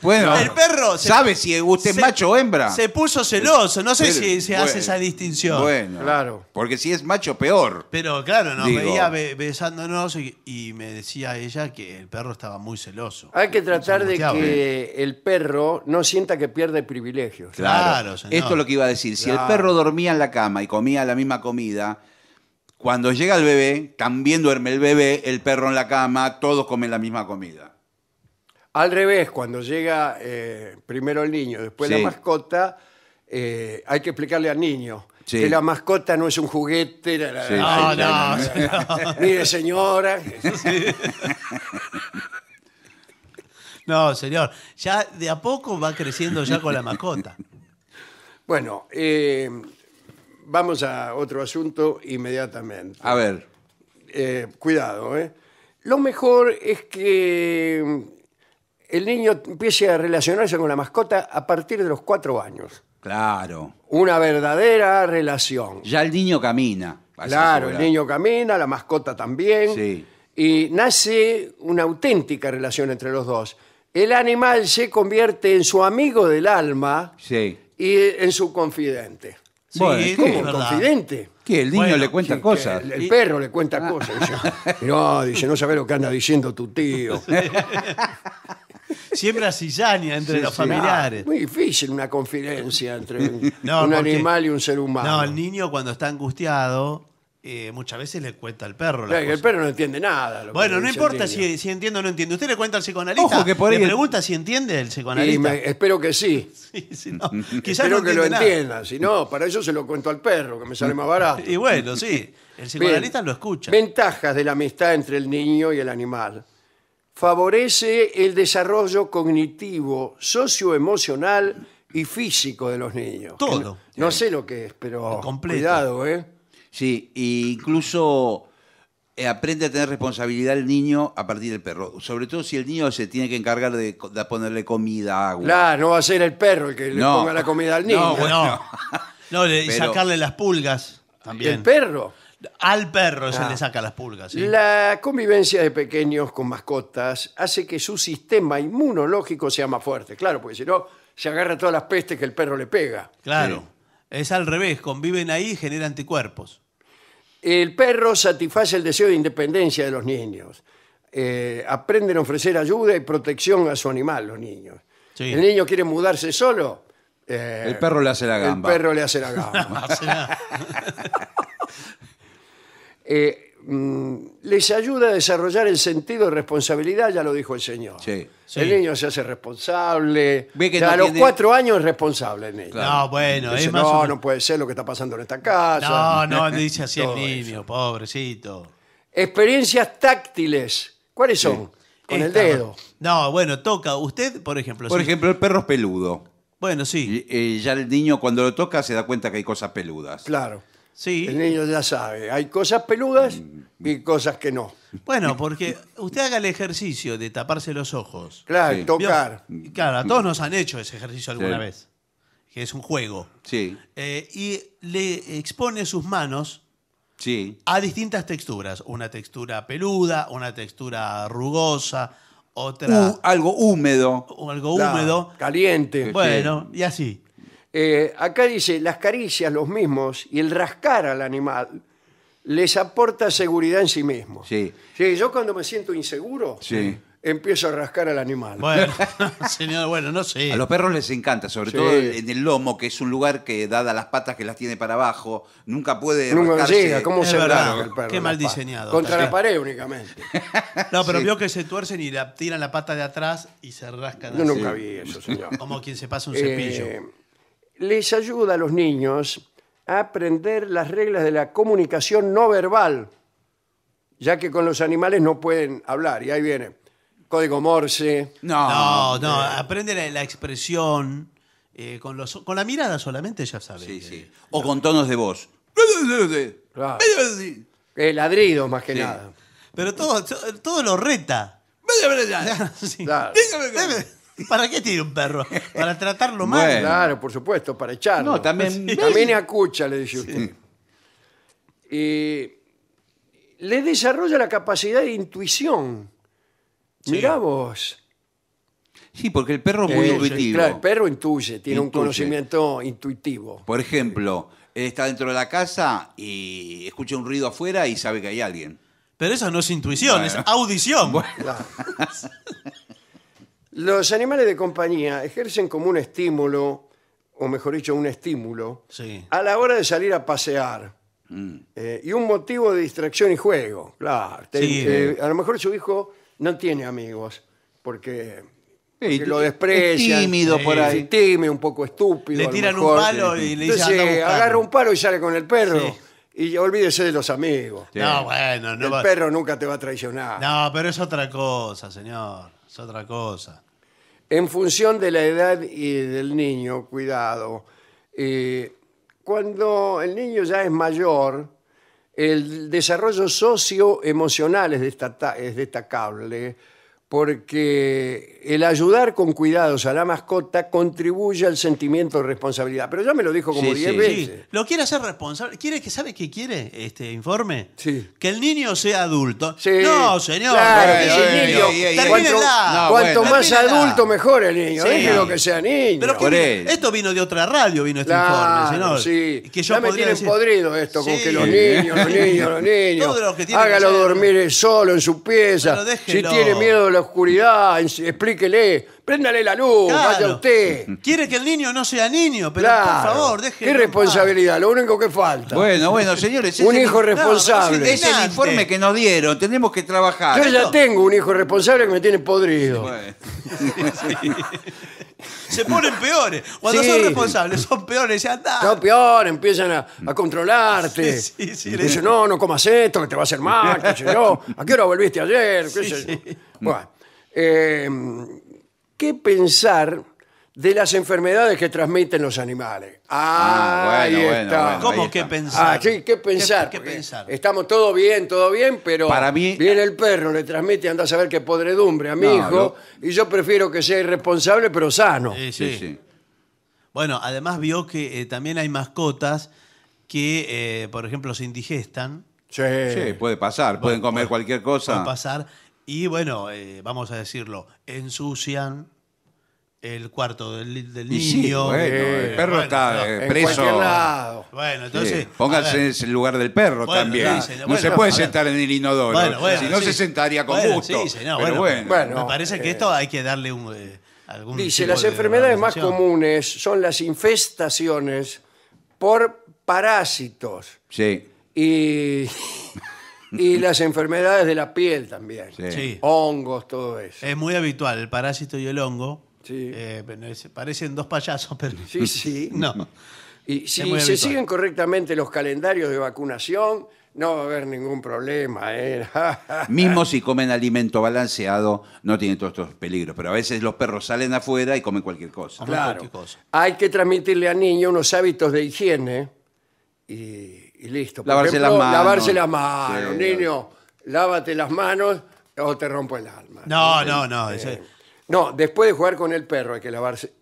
Bueno, el perro sabe si usted es macho o hembra. Se puso celoso, no sé si se hace esa distinción. Bueno, Claro. Porque si es macho, peor. Pero claro, nos veía besándonos y, me decía ella que el perro estaba muy celoso. Hay que tratar de que el perro no sienta que pierde privilegios. Claro, señor. Esto es lo que iba a decir. Si el perro dormía en la cama y comía la misma comida, cuando llega el bebé, también duerme el bebé, el perro en la cama, todos comen la misma comida. Al revés, cuando llega eh, primero el niño, después la mascota, eh, hay que explicarle al niño que la mascota no es un juguete. No, no, Mire, señora. no, señor. Ya de a poco va creciendo ya con la mascota. Bueno, eh, vamos a otro asunto inmediatamente. A ver, cuidado, ¿eh? Lo mejor es que el niño empiece a relacionarse con la mascota a partir de los cuatro años. Claro. Una verdadera relación. Ya el niño camina. Claro, el niño camina, la mascota también. Sí. Y nace una auténtica relación entre los dos. El animal se convierte en su amigo del alma Sí. y en su confidente. Sí, ¿Cómo? ¿Confidente? Que El niño le cuenta cosas. El, perro le cuenta ah. cosas. no, dice, no sabe lo que anda diciendo tu tío. Siembra cizaña entre los familiares. muy difícil una confidencia entre un, animal y un ser humano. No, el niño cuando está angustiado eh, muchas veces le cuenta al perro. el perro no entiende nada. bueno, no importa si, entiende o no entiende. Usted le cuenta al psicoanalista. Ojo que le pregunta si entiende el psicoanalista. espero que sí. Quizás espero que lo entienda. Si no, para eso se lo cuento al perro, que me sale más barato. Y bueno, sí. El psicoanalista lo escucha. Ventajas de la amistad entre el niño y el animal favorece el desarrollo cognitivo, socioemocional y físico de los niños. Todo. No, sé lo que es, pero cuidado, ¿eh? Sí, e incluso eh, aprende a tener responsabilidad el niño a partir del perro. Sobre todo si el niño se tiene que encargar de, ponerle comida, agua. Claro, no va a ser el perro el que le ponga la comida al niño. No, bueno. No, sacarle las pulgas también. El perro. Al perro se ah. le saca las pulgas. La convivencia de pequeños con mascotas hace que su sistema inmunológico sea más fuerte. Claro, porque si no, se agarra todas las pestes que el perro le pega. Claro. Es al revés, conviven ahí y generan anticuerpos. El perro satisface el deseo de independencia de los niños. Eh, aprenden a ofrecer ayuda y protección a su animal, los niños. El niño quiere mudarse solo. El perro le hace la el perro le hace la gamba. Eh, mm, les ayuda a desarrollar el sentido de responsabilidad, ya lo dijo el señor. Sí, El niño se hace responsable. a los cuatro años es responsable el niño. No, bueno, no, puede ser lo que está pasando en esta casa. no, no, dice así el niño, pobrecito. Experiencias táctiles. ¿Cuáles son? Con el dedo. No, bueno, toca. Usted, por ejemplo. Por ejemplo, el perro es peludo. Bueno, sí. Eh, ya el niño cuando lo toca se da cuenta que hay cosas peludas. Claro. El niño ya sabe. Hay cosas peludas y mm. cosas que no. Bueno, porque usted haga el ejercicio de taparse los ojos. Claro, tocar. Claro, todos mm. nos han hecho ese ejercicio alguna vez, que es un juego. Sí, eh, y le expone sus manos sí. a distintas texturas. Una textura peluda, una textura rugosa, otra uh, algo húmedo. algo húmedo. Caliente. Bueno, y así. Eh, acá dice, las caricias, los mismos y el rascar al animal les aporta seguridad en sí mismo. Sí. Sí, yo cuando me siento inseguro, Sí. empiezo a rascar al animal. Bueno, señor, bueno, no sé. A los perros les encanta, sobre todo en el lomo, que es un lugar que, dada las patas que las tiene para abajo, nunca puede. Nunca rascarse. ¿cómo se verdad, qué mal diseñado. Contra la pared únicamente. No, pero vio que se tuercen y tiran la pata de atrás y se rascan Yo nunca vi eso, señor. Como quien se pasa un eh, cepillo les ayuda a los niños a aprender las reglas de la comunicación no verbal, ya que con los animales no pueden hablar. Y ahí viene, código Morse. No, no, no eh. aprende la, expresión. Eh, con, los, con la mirada solamente ya sabes. Sí, sí. Eh. O con tonos de voz. Claro. eh, más que nada. Pero todo, todo lo reta. ¿Para qué tiene un perro? Para tratarlo mal. Claro, por supuesto, para echarlo. No, también- También es acucha, le dice usted. Y le desarrolla la capacidad de intuición. Mirá vos. Sí, porque el perro es muy intuitivo. el perro intuye, tiene un conocimiento intuitivo. Por ejemplo, está dentro de la casa y escucha un ruido afuera y sabe que hay alguien. Pero eso no es intuición, es audición. Claro. Los animales de compañía ejercen como un estímulo, o mejor dicho, un estímulo, a la hora de salir a pasear. Mm. Eh, y un motivo de distracción y juego, claro. Eh, a lo mejor su hijo no tiene amigos, porque, lo desprecia, tímido por ahí. un poco estúpido. Le tiran un palo y le dicen, agarra un palo y sale con el perro. Y olvídese de los amigos. No, bueno, el perro nunca te va a traicionar. No, pero es otra cosa, señor. Es otra cosa. En función de la edad y del niño, cuidado. Eh, cuando el niño ya es mayor, el desarrollo socioemocional es destacable porque el ayudar con cuidados a la mascota contribuye al sentimiento de responsabilidad. Pero ya me lo dijo como 10 veces. Sí. Lo quiere hacer responsable. ¿Quiere que sabe qué quiere este informe? Sí. Que el niño sea adulto. No, señor. Claro, que el niño. Cuanto, cuanto más adulto, mejor el niño. Déjelo que sea niño. Pero esto vino de otra radio, vino este informe, señor. Que yo ya me tiene podrido esto con que los niños, los niños, los niños. Hágalo dormir solo en su pieza. Si tiene miedo de la oscuridad, explíquele, préndale la luz, vaya usted. Quiere que el niño no sea niño, pero por favor, deje. Qué responsabilidad, lo único que falta. Bueno, bueno, señores. Un hijo responsable. Es el informe que nos dieron. Tenemos que trabajar. Yo ya tengo un hijo responsable que me tiene podrido. Se ponen peores. Cuando son responsables, son peores. Ya anda. Son peores, empiezan a, controlarte. Sí, sí, dicen, no, no comas esto, que te va a hacer mal, qué yo. ¿A qué hora volviste ayer? Bueno, em, ¿qué pensar de las enfermedades que transmiten los animales. Ah, ahí bueno, está. ¿Cómo que ah, pensar? Ah, sí, ¿qué pensar? ¿Qué, pensar? Estamos todo bien, todo bien, pero viene ah. el perro, le transmite, anda a saber qué podredumbre a mi hijo, y yo prefiero que sea irresponsable pero sano. Sí, sí. Bueno, además vio que eh, también hay mascotas que, eh, por ejemplo, se indigestan, Sí. puede pasar, pueden comer cualquier cosa. puede pasar, y bueno, eh, vamos a decirlo, ensucian el cuarto del, del niño. el perro está preso. bueno, entonces. pónganse en el lugar del perro también. no se puede sentar en el inodoro. si no, se sentaría con gusto. bueno, Me parece que eh, esto hay que darle un. Eh, algún dice, las enfermedades más comunes son las infestaciones por parásitos. Sí. Y. Y las enfermedades de la piel también. Hongos, todo eso. Es muy habitual el parásito y el hongo Sí. Eh, parecen dos payasos, pero sí, sí. Y si se siguen correctamente los calendarios de vacunación, no va a haber ningún problema. ¿eh? Mismo si comen alimento balanceado, no tienen todos estos peligros. Pero a veces los perros salen afuera y comen cualquier cosa. Claro. Hay que transmitirle al niño unos hábitos de higiene y, listo. lavarse las manos. Lavarse las manos. niño, lávate las manos o te rompo el alma. no. no, no eh, no, después de jugar con el perro hay que lavarse.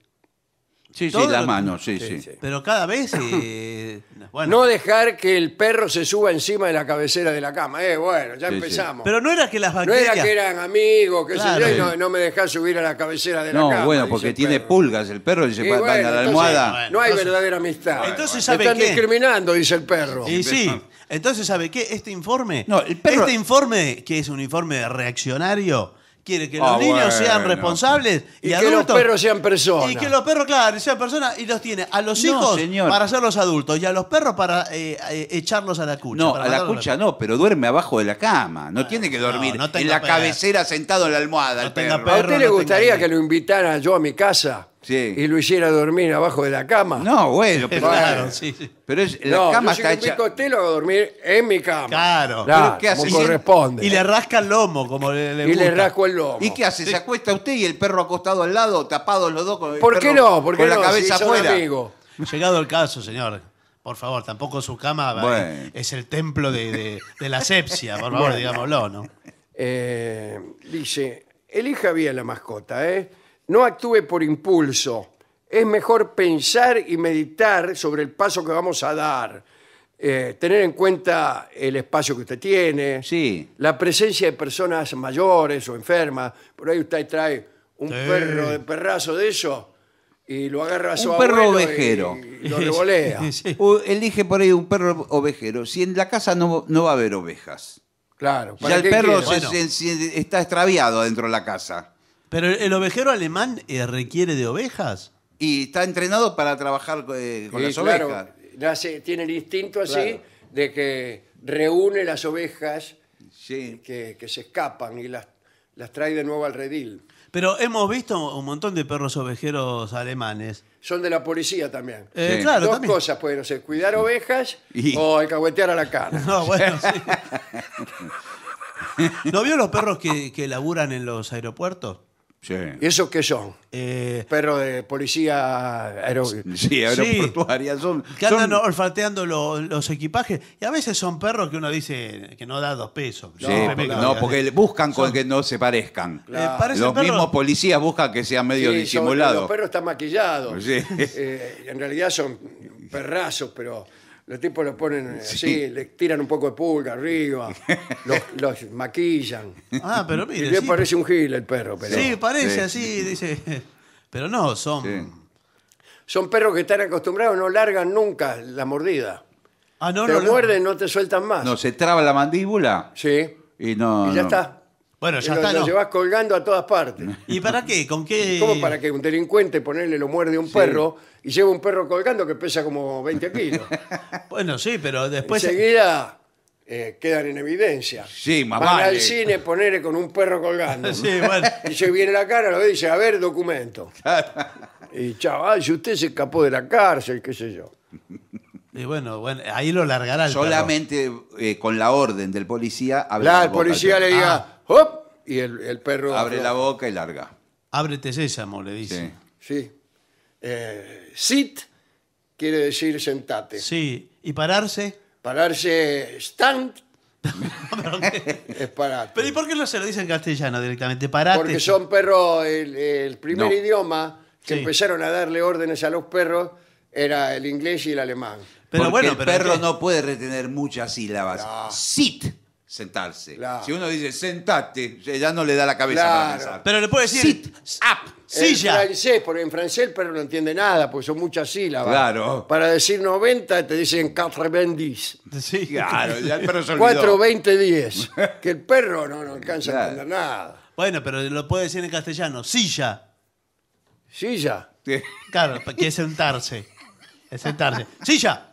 Sí, sí, las manos, sí, sí. Pero cada vez. Eh, bueno. No dejar que el perro se suba encima de la cabecera de la cama. Eh, bueno, ya empezamos. pero no era que las No era que eran amigos, que yo, no, me dejás subir a la cabecera de la cama. No, bueno, porque tiene pulgas el perro, Y se a la almohada. no hay verdadera amistad. Entonces, están discriminando, dice el perro. Y sí. Entonces, ¿sabe qué? Este informe. No, Este informe, que es un informe reaccionario, quiere que ah, los niños sean responsables y, que los perros sean personas. Y que los perros, claro, sean personas y los tiene a los hijos señor. para los adultos y a los perros para eh, eh echarlos a la cucha. No, a la cucha no, pero duerme abajo de la cama. No tiene que dormir en la cabecera sentado en la almohada. el ¿A le gustaría que lo invitara yo a mi casa y lo hiciera dormir abajo de la cama. No, bueno, pero claro, sí, Pero es, la No, cama yo está hecha. pico a usted lo a dormir en mi cama. Claro. Claro, ¿qué hace? Y- corresponde. Y le rasca el lomo, como le, le Y le rasco el lomo. ¿Y qué hace? Se acuesta usted y el perro acostado al lado, Tapado los dos con el ¿Por qué no? ¿Por qué no? la cabeza si Llegado el caso, señor. Por favor, tampoco su cama eh, es el templo de, de- la asepsia, por favor, digámoslo, ¿no? Eh, dice, elija bien la mascota, ¿eh? No actúe por impulso. Es mejor pensar y meditar sobre el paso que vamos a dar. Eh, tener en cuenta el espacio que usted tiene, la presencia de personas mayores o enfermas. Por ahí usted trae un perro de perrazo de eso y lo agarra a su Un perro ovejero. lo revolea. elige por ahí un perro ovejero. Si en la casa no, no va a haber ovejas. Claro. ¿para el perro está extraviado dentro de la casa. Pero el ovejero alemán eh, requiere de ovejas. Y está entrenado para trabajar eh, con las ovejas. tiene el instinto así de que reúne las ovejas que, se escapan y las, trae de nuevo al redil. Pero hemos visto un montón de perros ovejeros alemanes. Son de la policía también. Eh, Dos cosas pueden ser, cuidar ovejas o alcahuetear a la cara. No, bueno, sí. ¿No vio los perros que laburan en los aeropuertos? ¿Y esos qué son? Eh, perros de policía Sí, aeroportuaria. Son, Que andan olfateando los equipajes. Y a veces son perros que uno dice que no da dos pesos. No, porque- buscan con que no se parezcan. Eh, los mismos policías buscan que sean medio disimulados. los perros están maquillados. Eh, en realidad son perrazos, pero los tipos los ponen eh, así, Sí. le tiran un poco de pulga arriba, los, maquillan. Ah, pero Y le parece un gil el perro, pero sí, parece así, dice. Pero no, son. son perros que están acostumbrados, no largan nunca la mordida. Ah, no, te no, no. muerden, no te sueltan más. No, se traba la mandíbula Sí, y no. y ya está. Bueno, ya lo, Lo llevas colgando a todas partes. ¿Y para qué? ¿Con qué? ¿Cómo para que un delincuente ponerle lo muerde a un perro y lleva un perro colgando que pesa como 20 kilos? bueno, sí, pero después. Enseguida eh, quedan en evidencia. Sí, mamá. Van al cine ponerle con un perro colgando. sí, bueno. Y se viene la cara, lo ve y dice, a ver, documento. y chaval, si usted se escapó de la cárcel, qué sé yo. Y bueno, bueno, ahí lo largará el Solamente eh, con la orden del policía. La, policía le diga, ¡Hop! Y el, perro... Abre la boca y larga. Ábrete sésamo, le dice. Sí. Eh, sit quiere decir sentate. Sí. ¿Y pararse? Pararse stand es parate. Pero ¿y por qué no se lo dice en castellano directamente? Parate. Porque son perros, el, primer idioma que empezaron a darle órdenes a los perros era el inglés y el alemán. Pero bueno, el perro no puede retener muchas sílabas. Sit sentarse. Si uno dice sentate, ya no le da la cabeza Pero le puede decir sit up, silla. En francés, porque en francés el perro no entiende nada, porque son muchas sílabas. Claro. Para decir 90 te dicen vingt Sí, claro, ya el perro 10. Que el perro no, alcanza a entender nada. Bueno, pero lo puede decir en castellano, silla. Silla. Claro, que sentarse. Es sentarse. ¡Silla!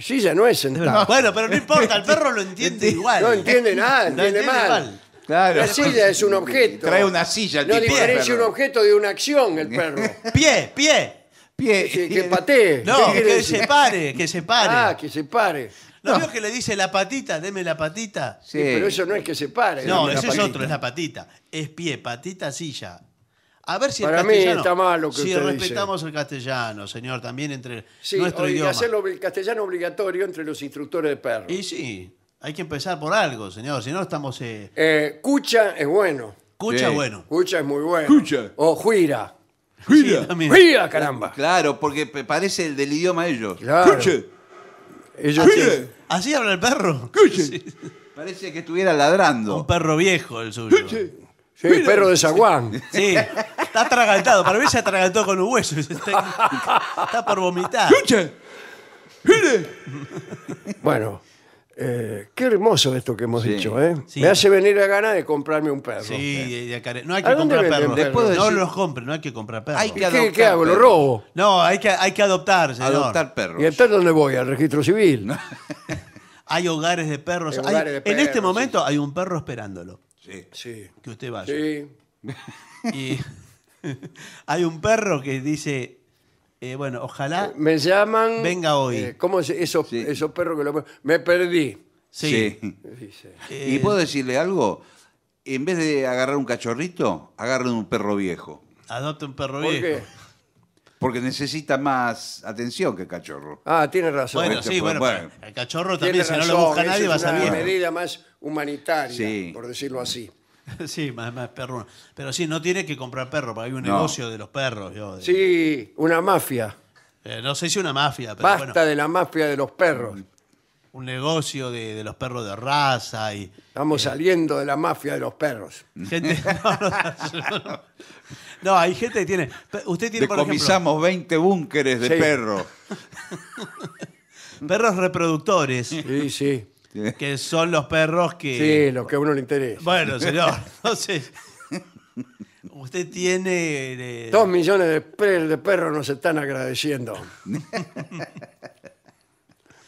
Silla pues no es Bueno, pero no importa, el perro lo entiende igual. No entiende nada, entiende, mal. La silla es un objeto. Trae una silla. no tipo un objeto de una acción el perro. pie, pie. Pie. Que, patee. No, que se pare, que se pare. Ah, que se pare. ¿No, veo que le dice la patita, deme la patita? Sí, pero eso no es que se pare. No, eso es otro, es la patita. Es pie, patita, silla. A ver si está mal lo que Si respetamos el castellano, señor, también entre sí, nuestro hacerlo el castellano obligatorio entre los instructores de perros. Y sí, hay que empezar por algo, señor, si no estamos. Eh, eh, cucha es bueno. Cucha es bueno. Cucha es muy bueno. Cucha. O juira. Juira. juira, caramba. Claro, porque parece el del idioma ellos. Claro. Cucha. Ellos ¿Así, habla el perro? Cucha. Parece que estuviera ladrando. Un perro viejo el suyo. Sí, el perro de Zaguán. Sí, está atragantado. Para mí se atragantó con un hueso. Está, por vomitar. ¡Escuche! ¡Mire! Bueno, eh, qué hermoso esto que hemos dicho, ¿eh? Me hace venir la gana de comprarme un perro. Sí, no hay que comprar perros. No los compre, no hay que comprar perros. Hay que ¿Qué, hago? ¿Lo robo? No, hay que, hay que adoptar, señor. Adoptar perros. ¿Y entonces dónde voy? ¿Al registro civil? Hay hogares de perros. en este momento hay un perro esperándolo. Sí. Que usted vaya. Sí. Y hay un perro que dice, eh, bueno, ojalá eh, Me llaman. venga hoy. Eh, ¿Cómo es esos, esos perros que lo Me perdí. Sí. ¿Y puedo decirle algo? En vez de agarrar un cachorrito, agarren un perro viejo. Adopte un perro viejo porque necesita más atención que el cachorro. Ah, tiene razón. Bueno, este, sí, pues, bueno, bueno. el cachorro también, si no lo busca nadie, va a salir. es una medida más humanitaria, por decirlo así. Sí, más, más perro. Pero sí, no tiene que comprar perro, porque hay un negocio de los perros. Sí, una mafia. Eh, no sé si una mafia, pero Basta de la mafia de los perros un negocio de, los perros de raza y Estamos eh, saliendo de la mafia de los perros. gente. No, hay gente que tiene. Usted tiene por ejemplo 20 búnkeres de perros. perro. perros reproductores, Sí, sí. que son los perros que. Sí, los que a uno le interesa. Bueno, señor, entonces. Usted tiene. Eh, Dos millones de, de perros nos están agradeciendo.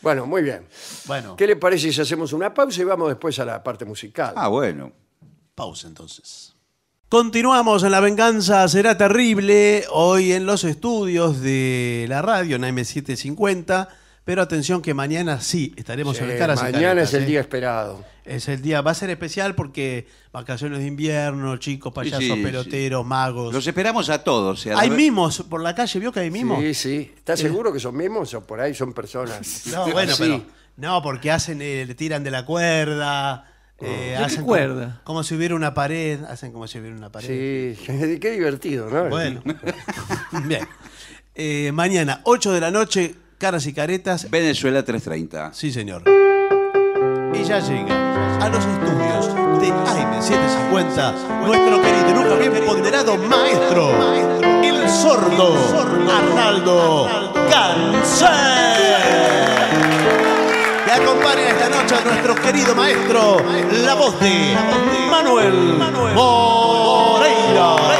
Bueno, muy bien. Bueno, ¿Qué le parece si hacemos una pausa y vamos después a la parte musical? Ah, bueno. pausa entonces. Continuamos en La Venganza Será Terrible, hoy en los estudios de la radio, en AM750. Pero atención que mañana sí estaremos en Caras. Mañana es el ¿eh? día esperado. Es el día, va a ser especial porque vacaciones de invierno, chicos, payasos, peloteros, magos. Los esperamos a todos. ¿eh? hay mimos por la calle, vio que hay mimos. Sí, sí. ¿Estás eh. seguro que son mimos o por ahí son personas? No, bueno, pero no, porque hacen, tiran de la cuerda. hacen cuerda? Como, si hubiera una pared, hacen como si hubiera una pared. Sí, qué divertido, ¿no? Bueno, bien. mañana, 8 de la noche, Caras y Caretas. Venezuela 330. Sí, señor. Y ya llega a los estudios de jaime 750 nuestro querido y nunca bien ponderado maestro, el sordo Arnaldo Cancel acompaña esta noche a nuestro querido maestro, la voz de Manuel Moreira.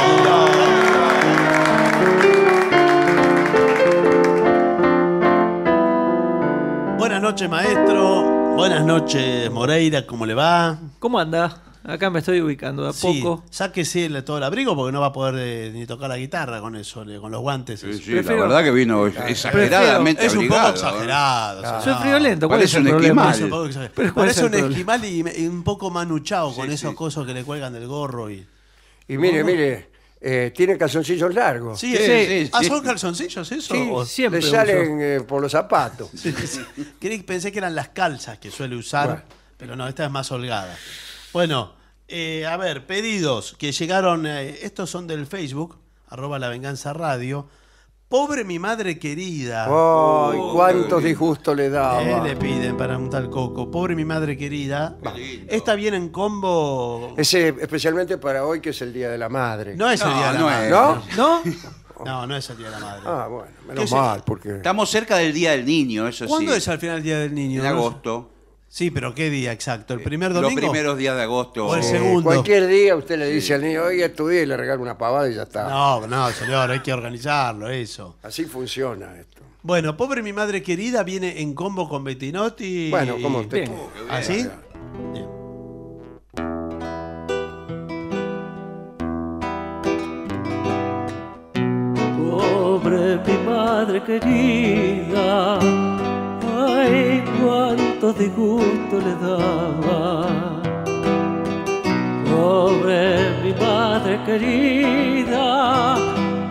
Buenas noches, maestro. Buenas noches, Moreira. ¿Cómo le va? ¿Cómo anda? Acá me estoy ubicando a poco. Sáquese el- todo el abrigo porque no va a poder eh, ni tocar la guitarra con eso, con los guantes. Sí, la verdad que vino ah, exageradamente es un poco ¿eh? exagerado. Soy friolento, ¿cuál Parece es un problema? esquimal. ¿cuál es un esquimal y, un poco manuchado con esos cosos que le cuelgan del gorro. Y mire, mire, eh, tiene tienen calzoncillos largos. Sí, sí, eh, sí, Ah, son calzoncillos eso. Sí, siempre le salen eh, por los zapatos. Sí, Pensé que eran las calzas que suele usar, pero no, esta es más holgada. Bueno, a ver, pedidos que llegaron, estos son del Facebook, arroba la radio. Pobre mi madre querida. ¡Ay, cuántos disgustos le da le piden para un tal coco. Pobre mi madre querida. Está bien en combo. Ese, especialmente para hoy, que es el Día de la Madre. No es el día de la madre. ¿No? ¿No? No, es el día de la madre. Ah, bueno, menos porque... Estamos cerca del Día del Niño, eso ¿Cuándo es al final el día del niño? En agosto. Sí, pero ¿qué día exacto? ¿El eh, primer domingo? Los primeros días de agosto. O el segundo. Cualquier día usted le dice al niño, Oye, estudié y le regalo una pavada y ya está. No, no, señor, hay que organizarlo, eso. Así funciona esto. Bueno, pobre mi madre querida viene en combo con Bettinotti. Bueno, como usted. ¿Así? Pobre mi madre querida, ay, de gusto le daba. Pobre mi madre querida,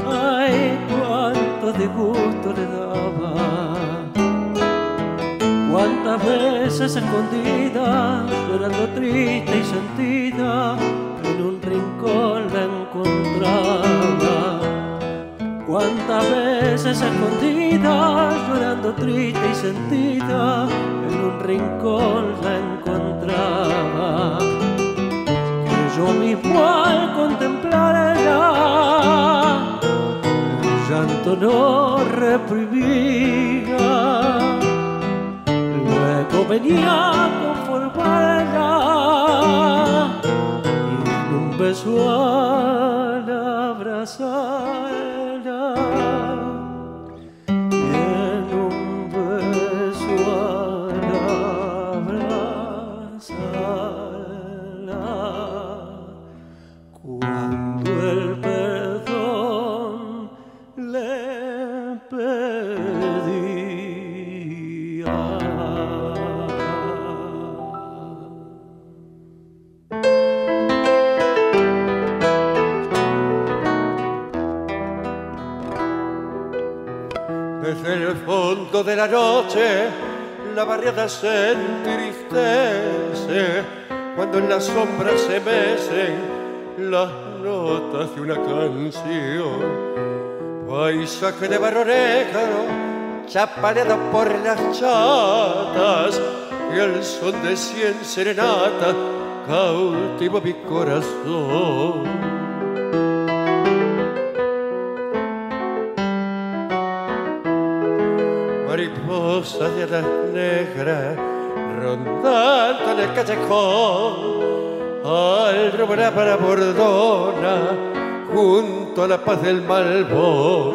ay, cuánto de gusto le daba. Cuántas veces escondida, llorando triste y sentida, en un rincón la encontraba. Cuántas veces escondida, llorando triste y sentida, un rincón la encontraba, que yo mismo al contemplarla, el llanto no reprimía, luego venía a conformarla y un beso al abrazarla. de la noche la barriada se entristece cuando en la sombra se mecen las notas de una canción. Paisaje de barro negro, chapaleado por las chatas, y el son de cien serenatas cautivo mi corazón. Hacia de las negras rondando en el callejón al robar para Bordona junto a la paz del malvo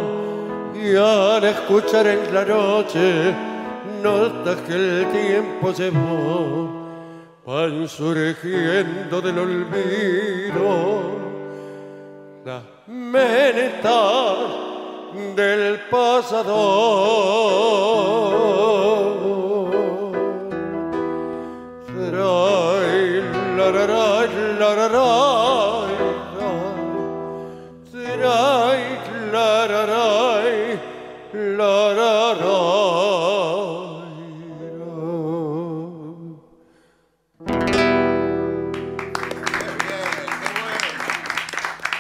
y al escuchar en la noche notas que el tiempo llevó van surgiendo del olvido las menetas del pasado. Trai, la, la, la, la, la, la, Trai, la, la, la, la, la, la.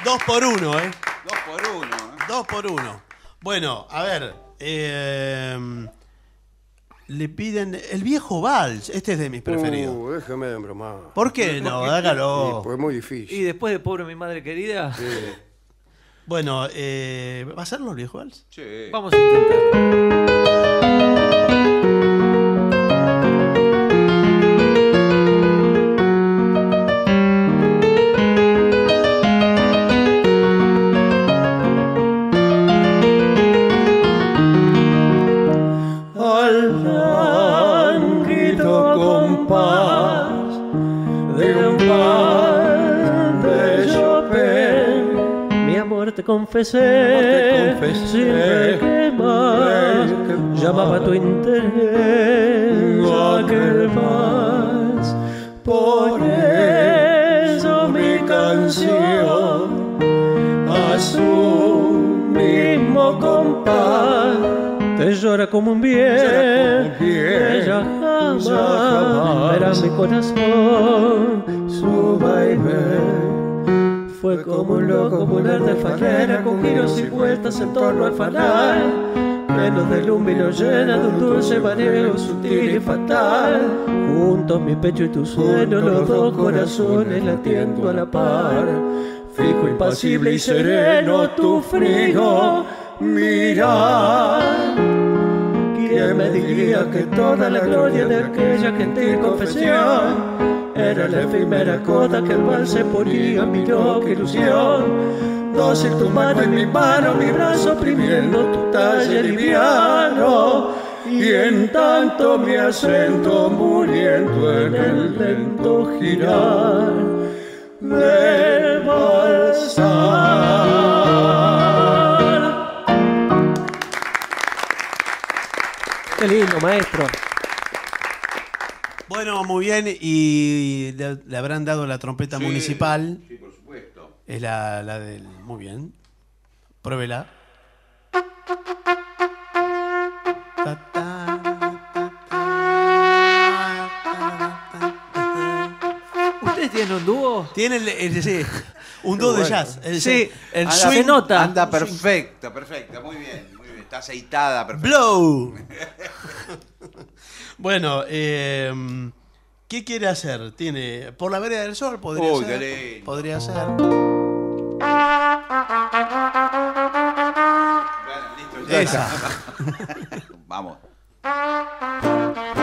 Dos por uno, ¿eh? por uno. Bueno, a ver. Em, le piden el viejo Vals. Este es de mis preferidos. Uh, déjame de bromar. ¿Por qué no? dágalo Sí, pues muy difícil. Y después de Pobre mi madre querida. Sí. Bueno, eh, ¿va a ser el viejo Vals? Sí. Vamos a intentarlo. confesé, confesé sin que más llamaba tu interés aquel más. Por eso mi canción a su mismo compás te llora como un bien, ella jamás verá mi corazón. Como un loco volar de alfarera con giros y vueltas en torno al fanal. Menos de luz llena de un dulce mareo sutil y fatal. Juntos mi pecho y tu suelo, los dos corazones latiendo a la par. Fijo, impasible y sereno tu frío mirar. ¿Quién me diría que toda la gloria de aquella gentil confesión era la primera coda que el mal se ponía, miró qué ilusión. Dócil tu mano en mi mano, mi brazo oprimiendo tu talle liviano. Y en tanto mi acento muriendo en el lento girar del balsar. Qué lindo, maestro muy bien. Y le, habrán dado la trompeta municipal. Sí, por supuesto. Es la, la del. Muy bien. Pruébela. ¿Ustedes tienen un dúo? Tienen, un dúo de jazz. sí, el swing Anda perfecta, perfecta, muy bien, Está aceitada, Blow. bueno, eh, ¿Qué quiere hacer? Tiene por la vereda del sol podría ser. Podría ser. Bueno, listo, Esa. Vamos.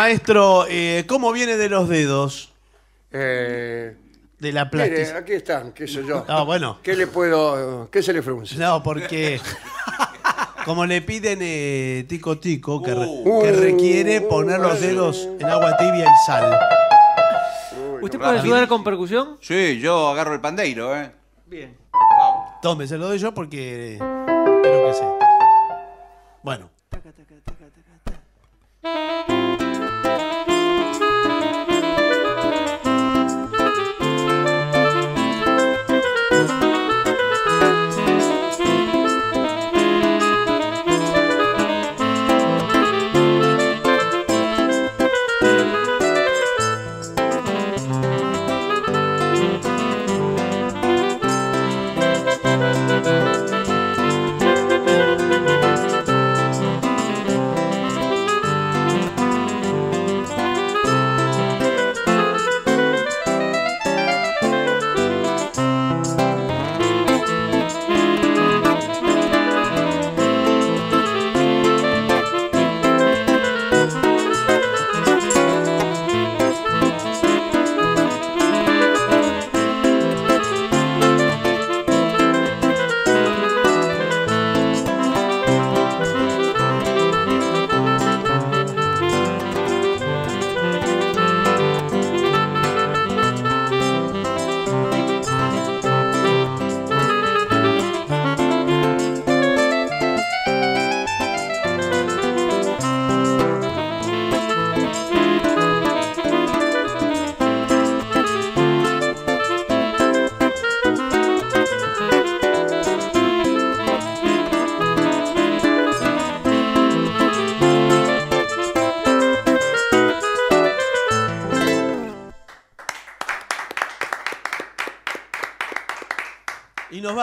maestro, eh, ¿cómo viene de los dedos? Eh, de la mire, aquí están, qué sé yo. Ah, bueno. ¿Qué le puedo, qué se le frunce? No, porque como le piden eh, tico tico, que, uh. requiere uh. poner los dedos en agua tibia y sal. ¿Usted puede ayudar con percusión? Sí, yo agarro el pandeiro, ¿eh? Bien. Tome, se lo doy yo porque creo que sé. Bueno.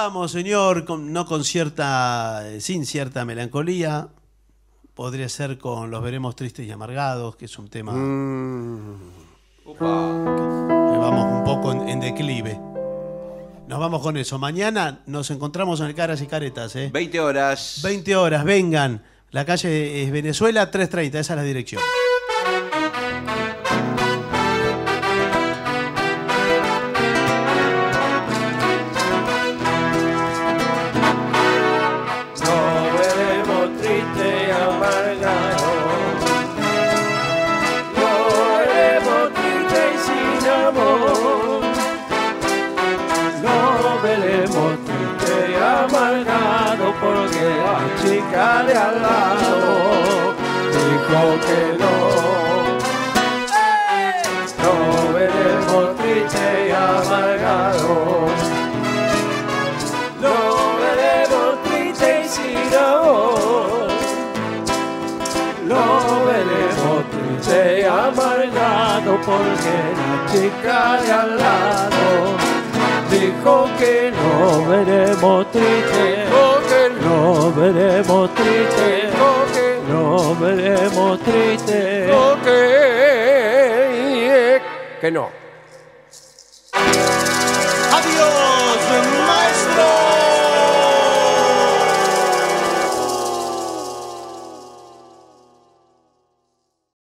Vamos Señor, no con cierta, eh, sin cierta melancolía. Podría ser con Los Veremos Tristes y Amargados, que es un tema. Opa. Mm. Que vamos un poco en, declive. Nos vamos con eso. Mañana nos encontramos en el Caras y Caretas, ¿eh? 20 horas. 20 horas, vengan. La calle es Venezuela 330, esa es la dirección. veremos triste, no veremos triste, no veremos Que no.